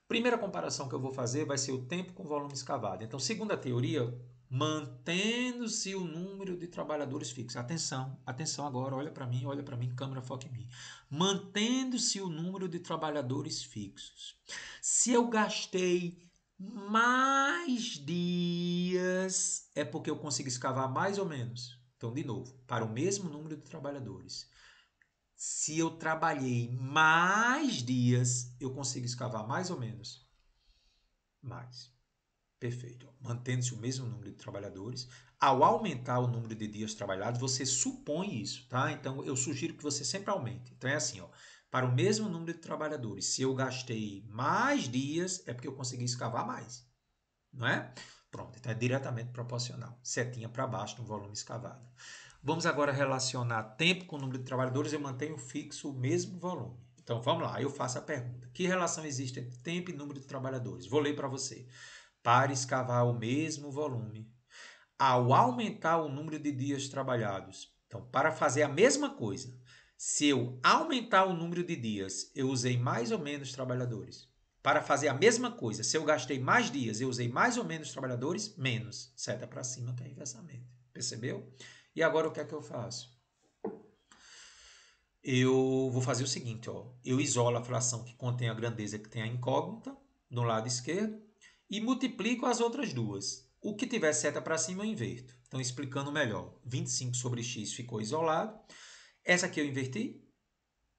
Primeira comparação que eu vou fazer vai ser o tempo com o volume escavado. Então, segundo a teoria, mantendo-se o número de trabalhadores fixos. Atenção, atenção agora, olha para mim, olha para mim, câmera foca em mim. Mantendo-se o número de trabalhadores fixos. Se eu gastei mais dias, é porque eu consegui escavar mais ou menos. Então, de novo, para o mesmo número de trabalhadores se eu trabalhei mais dias, eu consigo escavar mais ou menos? Mais. Perfeito. Mantendo-se o mesmo número de trabalhadores, ao aumentar o número de dias trabalhados, você supõe isso, tá? Então eu sugiro que você sempre aumente. Então é assim, ó, para o mesmo número de trabalhadores, se eu gastei mais dias, é porque eu consegui escavar mais. Não é? Pronto, então é diretamente proporcional. Setinha para baixo no volume escavado. Vamos agora relacionar tempo com o número de trabalhadores. Eu mantenho fixo o mesmo volume. Então vamos lá, eu faço a pergunta. Que relação existe entre tempo e número de trabalhadores? Vou ler para você. Para escavar o mesmo volume, ao aumentar o número de dias trabalhados, então para fazer a mesma coisa, se eu aumentar o número de dias, eu usei mais ou menos trabalhadores. Para fazer a mesma coisa, se eu gastei mais dias, eu usei mais ou menos trabalhadores, menos. Seta para cima que é inversamente. Percebeu? E agora o que é que eu faço? Eu vou fazer o seguinte, ó, eu isolo a fração que contém a grandeza que tem a incógnita no lado esquerdo e multiplico as outras duas. O que tiver seta para cima eu inverto. Então, explicando melhor, 25 sobre x ficou isolado. Essa aqui eu inverti?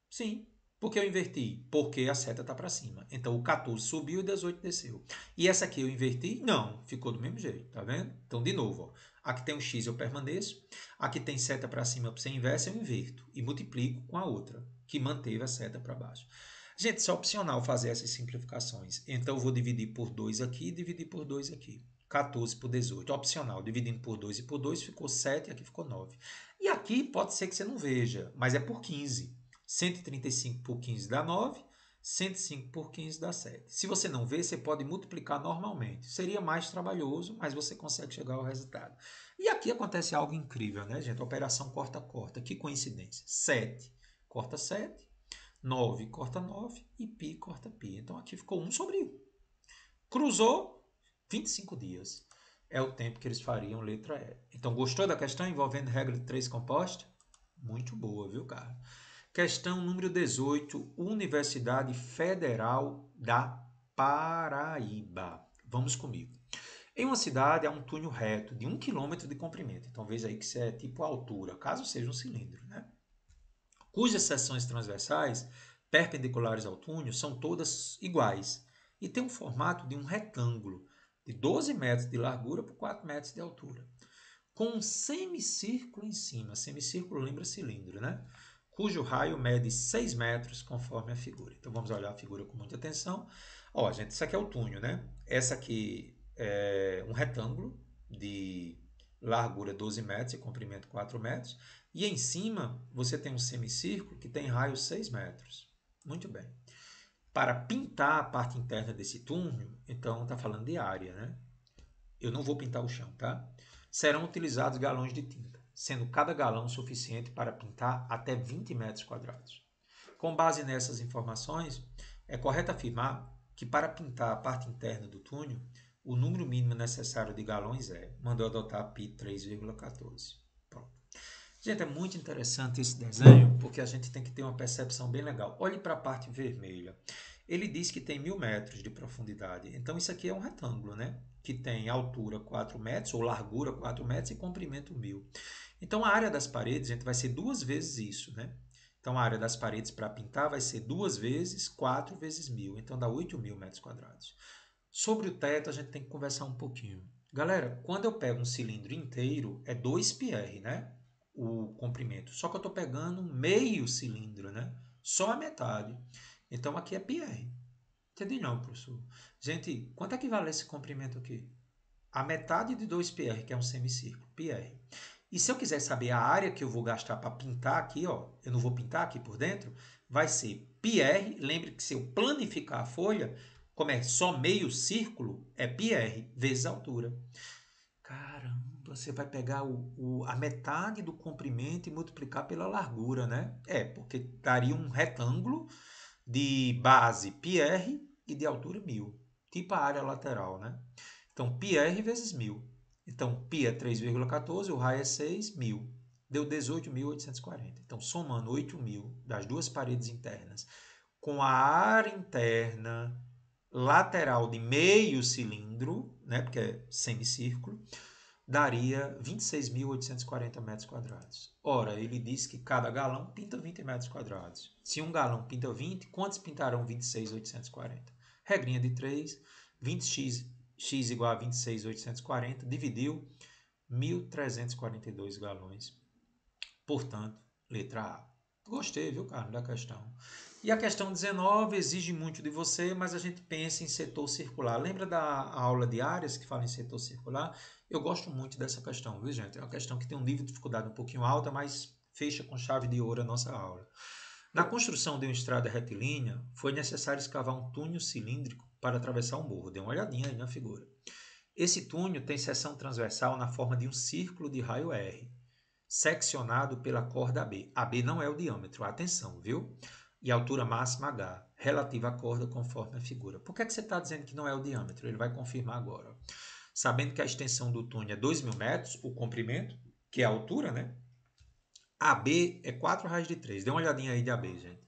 Sim. Por que eu inverti? Porque a seta está para cima. Então, o 14 subiu e o 18 desceu. E essa aqui eu inverti? Não. Ficou do mesmo jeito, tá vendo? Então, de novo, ó. Aqui tem um x, eu permaneço. Aqui tem seta para cima, para ser inversa, eu inverto. E multiplico com a outra, que manteve a seta para baixo. Gente, isso é opcional fazer essas simplificações. Então, eu vou dividir por 2 aqui e dividir por 2 aqui. 14 por 18, opcional. Dividindo por 2 e por 2, ficou 7 e aqui ficou 9. E aqui pode ser que você não veja, mas é por 15. 135 por 15 dá 9 105 por 15 dá 7. Se você não vê, você pode multiplicar normalmente. Seria mais trabalhoso, mas você consegue chegar ao resultado. E aqui acontece algo incrível, né, gente? Operação corta-corta. Que coincidência. 7 corta 7, 9 corta 9 e π corta π. Então aqui ficou 1 sobre 1. Cruzou 25 dias. É o tempo que eles fariam letra E. Então, gostou da questão envolvendo regra de 3 composta? Muito boa, viu, cara? Questão número 18, Universidade Federal da Paraíba. Vamos comigo. Em uma cidade há um túnel reto de um quilômetro de comprimento, então veja aí que isso é tipo altura, caso seja um cilindro, né? cujas seções transversais, perpendiculares ao túnel, são todas iguais e tem um formato de um retângulo de 12 metros de largura por 4 metros de altura, com um semicírculo em cima. Semicírculo lembra cilindro, né? cujo raio mede 6 metros, conforme a figura. Então, vamos olhar a figura com muita atenção. Ó, gente, isso aqui é o túnel, né? Essa aqui é um retângulo de largura 12 metros e comprimento 4 metros. E em cima, você tem um semicírculo que tem raio 6 metros. Muito bem. Para pintar a parte interna desse túnel, então está falando de área, né? Eu não vou pintar o chão, tá? Serão utilizados galões de tinta sendo cada galão suficiente para pintar até 20 metros quadrados. Com base nessas informações, é correto afirmar que para pintar a parte interna do túnel, o número mínimo necessário de galões é, mandou adotar pi 3,14. Gente, é muito interessante esse desenho, porque a gente tem que ter uma percepção bem legal. Olhe para a parte vermelha. Ele diz que tem mil metros de profundidade, então isso aqui é um retângulo, né? que tem altura 4 metros, ou largura 4 metros e comprimento 1.000. Então, a área das paredes, gente vai ser duas vezes isso, né? Então, a área das paredes para pintar vai ser duas vezes 4 vezes 1.000, então dá 8.000 metros quadrados. Sobre o teto, a gente tem que conversar um pouquinho. Galera, quando eu pego um cilindro inteiro, é 2 PR, né? O comprimento. Só que eu estou pegando meio cilindro, né? Só a metade. Então, aqui é PR de não, professor. Gente, quanto é que vale esse comprimento aqui? A metade de 2πr, que é um semicírculo, πr. E se eu quiser saber a área que eu vou gastar para pintar aqui, ó, eu não vou pintar aqui por dentro, vai ser πr. Lembre que se eu planificar a folha, como é só meio círculo, é πr vezes a altura. Caramba, você vai pegar o, o, a metade do comprimento e multiplicar pela largura, né? É, porque daria um retângulo de base πr e de altura 1.000, tipo a área lateral, né? Então, πr vezes 1.000. Então, π é 3,14, o raio é 6000. Deu 18.840. Então, somando 8.000 das duas paredes internas com a área interna lateral de meio cilindro, né, porque é semicírculo, daria 26.840 metros quadrados. Ora, ele diz que cada galão pinta 20 metros quadrados. Se um galão pinta 20, quantos pintarão 26.840? Regrinha de 3, 20x x igual a 26,840, dividiu 1.342 galões. Portanto, letra A. Gostei, viu, Carlos, da questão. E a questão 19 exige muito de você, mas a gente pensa em setor circular. Lembra da aula de áreas que fala em setor circular? Eu gosto muito dessa questão, viu, gente? É uma questão que tem um nível de dificuldade um pouquinho alta, mas fecha com chave de ouro a nossa aula. Na construção de uma estrada retilínea, foi necessário escavar um túnel cilíndrico para atravessar o um morro. Dê uma olhadinha aí na figura. Esse túnel tem seção transversal na forma de um círculo de raio R, seccionado pela corda AB. AB não é o diâmetro, atenção, viu? E a altura máxima H, relativa à corda conforme a figura. Por que, é que você está dizendo que não é o diâmetro? Ele vai confirmar agora. Sabendo que a extensão do túnel é 2 mil metros, o comprimento, que é a altura, né? AB é 4 raiz de 3. Dê uma olhadinha aí de AB, gente.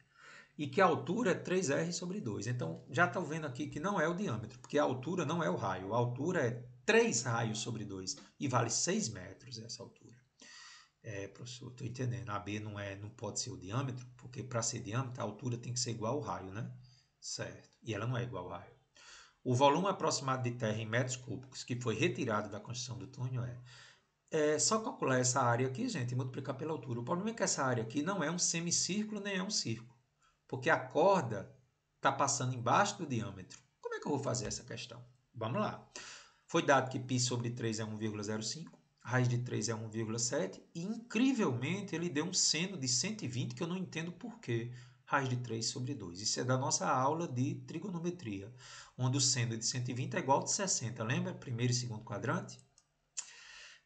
E que a altura é 3R sobre 2. Então, já estão vendo aqui que não é o diâmetro, porque a altura não é o raio. A altura é 3 raios sobre 2 e vale 6 metros essa altura. É, professor, estou entendendo. AB não, é, não pode ser o diâmetro, porque para ser diâmetro, a altura tem que ser igual ao raio, né? Certo. E ela não é igual ao raio. O volume aproximado de terra em metros cúbicos que foi retirado da construção do túnel é é só calcular essa área aqui, gente, e multiplicar pela altura. O problema é que essa área aqui não é um semicírculo nem é um círculo, porque a corda está passando embaixo do diâmetro. Como é que eu vou fazer essa questão? Vamos lá. Foi dado que π sobre 3 é 1,05, raiz de 3 é 1,7, e incrivelmente ele deu um seno de 120 que eu não entendo por quê raiz de 3 sobre 2. Isso é da nossa aula de trigonometria, onde o seno de 120 é igual a 60. Lembra? Primeiro e segundo quadrante?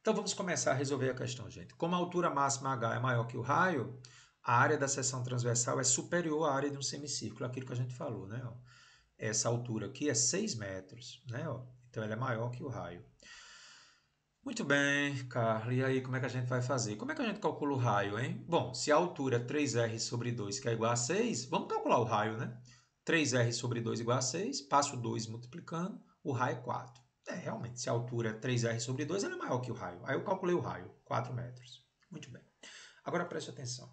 Então vamos começar a resolver a questão, gente. Como a altura máxima H é maior que o raio, a área da seção transversal é superior à área de um semicírculo, aquilo que a gente falou, né? Essa altura aqui é 6 metros, né? Então ela é maior que o raio. Muito bem, Carla. E aí, como é que a gente vai fazer? Como é que a gente calcula o raio, hein? Bom, se a altura é 3R sobre 2 que é igual a 6, vamos calcular o raio, né? 3R sobre 2 igual a 6, passo 2 multiplicando, o raio é 4. É, realmente, se a altura é 3R sobre 2 ela é maior que o raio. Aí eu calculei o raio, 4 metros. Muito bem. Agora preste atenção.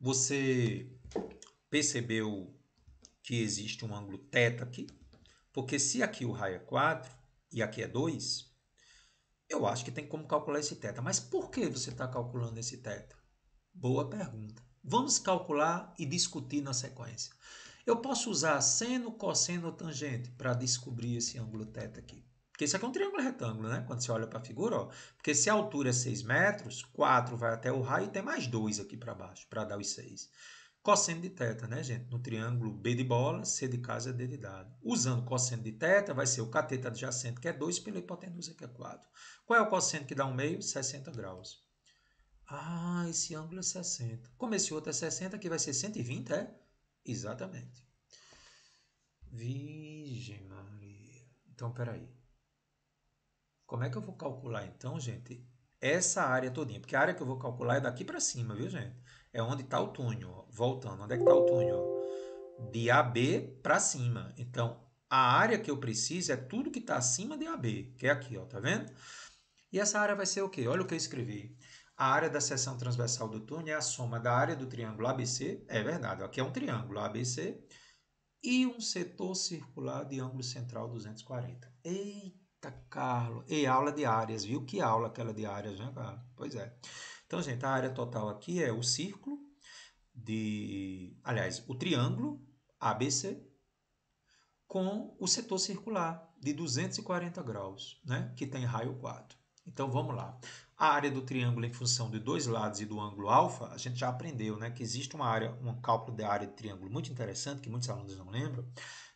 Você percebeu que existe um ângulo θ aqui? Porque se aqui o raio é 4 e aqui é 2, eu acho que tem como calcular esse θ. Mas por que você está calculando esse θ? Boa pergunta. Vamos calcular e discutir na sequência. Eu posso usar seno, cosseno ou tangente para descobrir esse ângulo θ aqui. Porque isso aqui é um triângulo retângulo, né? Quando você olha para a figura, ó. Porque se a altura é 6 metros, 4 vai até o raio e tem mais 2 aqui para baixo, para dar os 6. Cosseno de θ, né, gente? No triângulo B de bola, C de casa, é D de dado. Usando cosseno de θ, vai ser o cateto adjacente, que é 2, pela hipotenusa, que é 4. Qual é o cosseno que dá um meio? 60 graus. Ah, esse ângulo é 60. Como esse outro é 60, aqui vai ser 120, é? Exatamente. Virgem Maria. Então, peraí. Como é que eu vou calcular, então, gente, essa área todinha? Porque a área que eu vou calcular é daqui para cima, viu, gente? É onde está o túnel. Voltando, onde é que está o túnel? De AB para cima. Então, a área que eu preciso é tudo que está acima de AB, que é aqui, ó, tá vendo? E essa área vai ser o quê? Olha o que eu escrevi a área da seção transversal do túnel é a soma da área do triângulo ABC, é verdade, aqui é um triângulo ABC, e um setor circular de ângulo central 240. Eita, Carlos! E aula de áreas, viu? Que aula aquela de áreas, né, Carlos? Pois é. Então, gente, a área total aqui é o círculo de... Aliás, o triângulo ABC com o setor circular de 240 graus, né? Que tem raio 4. Então, vamos lá. A área do triângulo em função de dois lados e do ângulo alfa, a gente já aprendeu né, que existe uma área, um cálculo da área de triângulo muito interessante, que muitos alunos não lembram,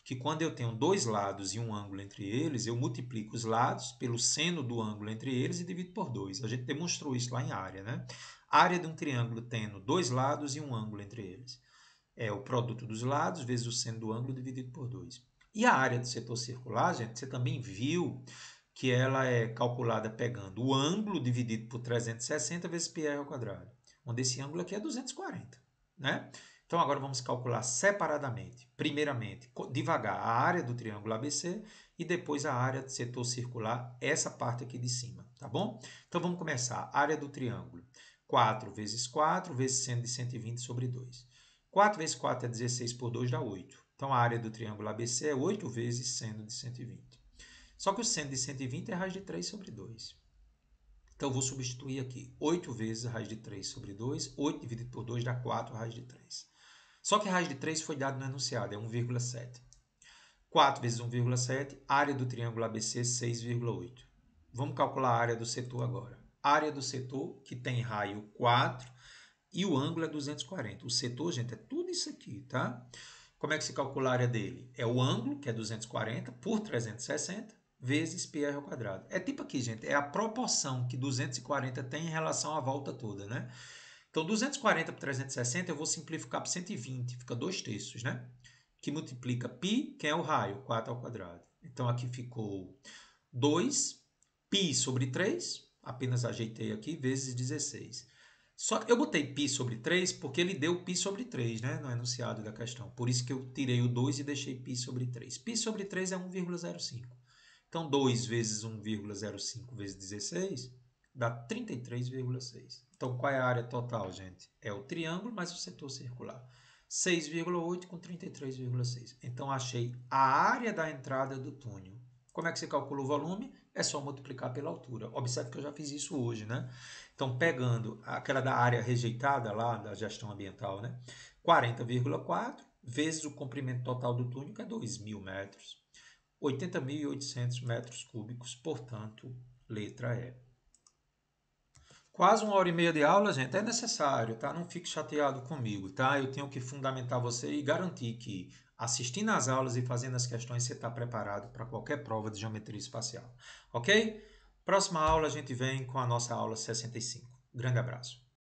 que quando eu tenho dois lados e um ângulo entre eles, eu multiplico os lados pelo seno do ângulo entre eles e divido por 2. A gente demonstrou isso lá em área. Né? A área de um triângulo tendo dois lados e um ângulo entre eles. É o produto dos lados vezes o seno do ângulo dividido por 2. E a área do setor circular, gente, você também viu que ela é calculada pegando o ângulo dividido por 360 vezes πr ao quadrado, onde esse ângulo aqui é 240, né? Então agora vamos calcular separadamente, primeiramente, devagar, a área do triângulo ABC e depois a área do setor circular, essa parte aqui de cima, tá bom? Então vamos começar, área do triângulo, 4 vezes 4 vezes seno de 120 sobre 2. 4 vezes 4 é 16 por 2 dá 8. Então a área do triângulo ABC é 8 vezes seno de 120. Só que o seno de 120 é raiz de 3 sobre 2. Então, eu vou substituir aqui 8 vezes a raiz de 3 sobre 2. 8 dividido por 2 dá 4 raiz de 3. Só que a raiz de 3 foi dada no enunciado, é 1,7. 4 vezes 1,7, área do triângulo ABC, 6,8. Vamos calcular a área do setor agora. área do setor, que tem raio 4, e o ângulo é 240. O setor, gente, é tudo isso aqui, tá? Como é que se calcula a área dele? É o ângulo, que é 240, por 360, vezes πr ao quadrado. É tipo aqui, gente, é a proporção que 240 tem em relação à volta toda, né? Então, 240 por 360 eu vou simplificar para 120, fica 2 terços, né? Que multiplica π, que é o raio? 4 ao quadrado. Então, aqui ficou 2 π sobre 3, apenas ajeitei aqui, vezes 16. Só que eu botei π sobre 3 porque ele deu π sobre 3 né, no enunciado da questão. Por isso que eu tirei o 2 e deixei π sobre 3. π sobre 3 é 1,05. Então, 2 vezes 1,05 vezes 16 dá 33,6. Então, qual é a área total, gente? É o triângulo mais o setor circular. 6,8 com 33,6. Então, achei a área da entrada do túnel. Como é que você calcula o volume? É só multiplicar pela altura. Observe que eu já fiz isso hoje, né? Então, pegando aquela da área rejeitada lá, da gestão ambiental, né? 40,4 vezes o comprimento total do túnel, que é 2.000 mil metros. 80.800 metros cúbicos, portanto, letra E. Quase uma hora e meia de aula, gente, é necessário, tá? Não fique chateado comigo, tá? Eu tenho que fundamentar você e garantir que assistindo às aulas e fazendo as questões você está preparado para qualquer prova de geometria espacial, ok? Próxima aula a gente vem com a nossa aula 65. Grande abraço.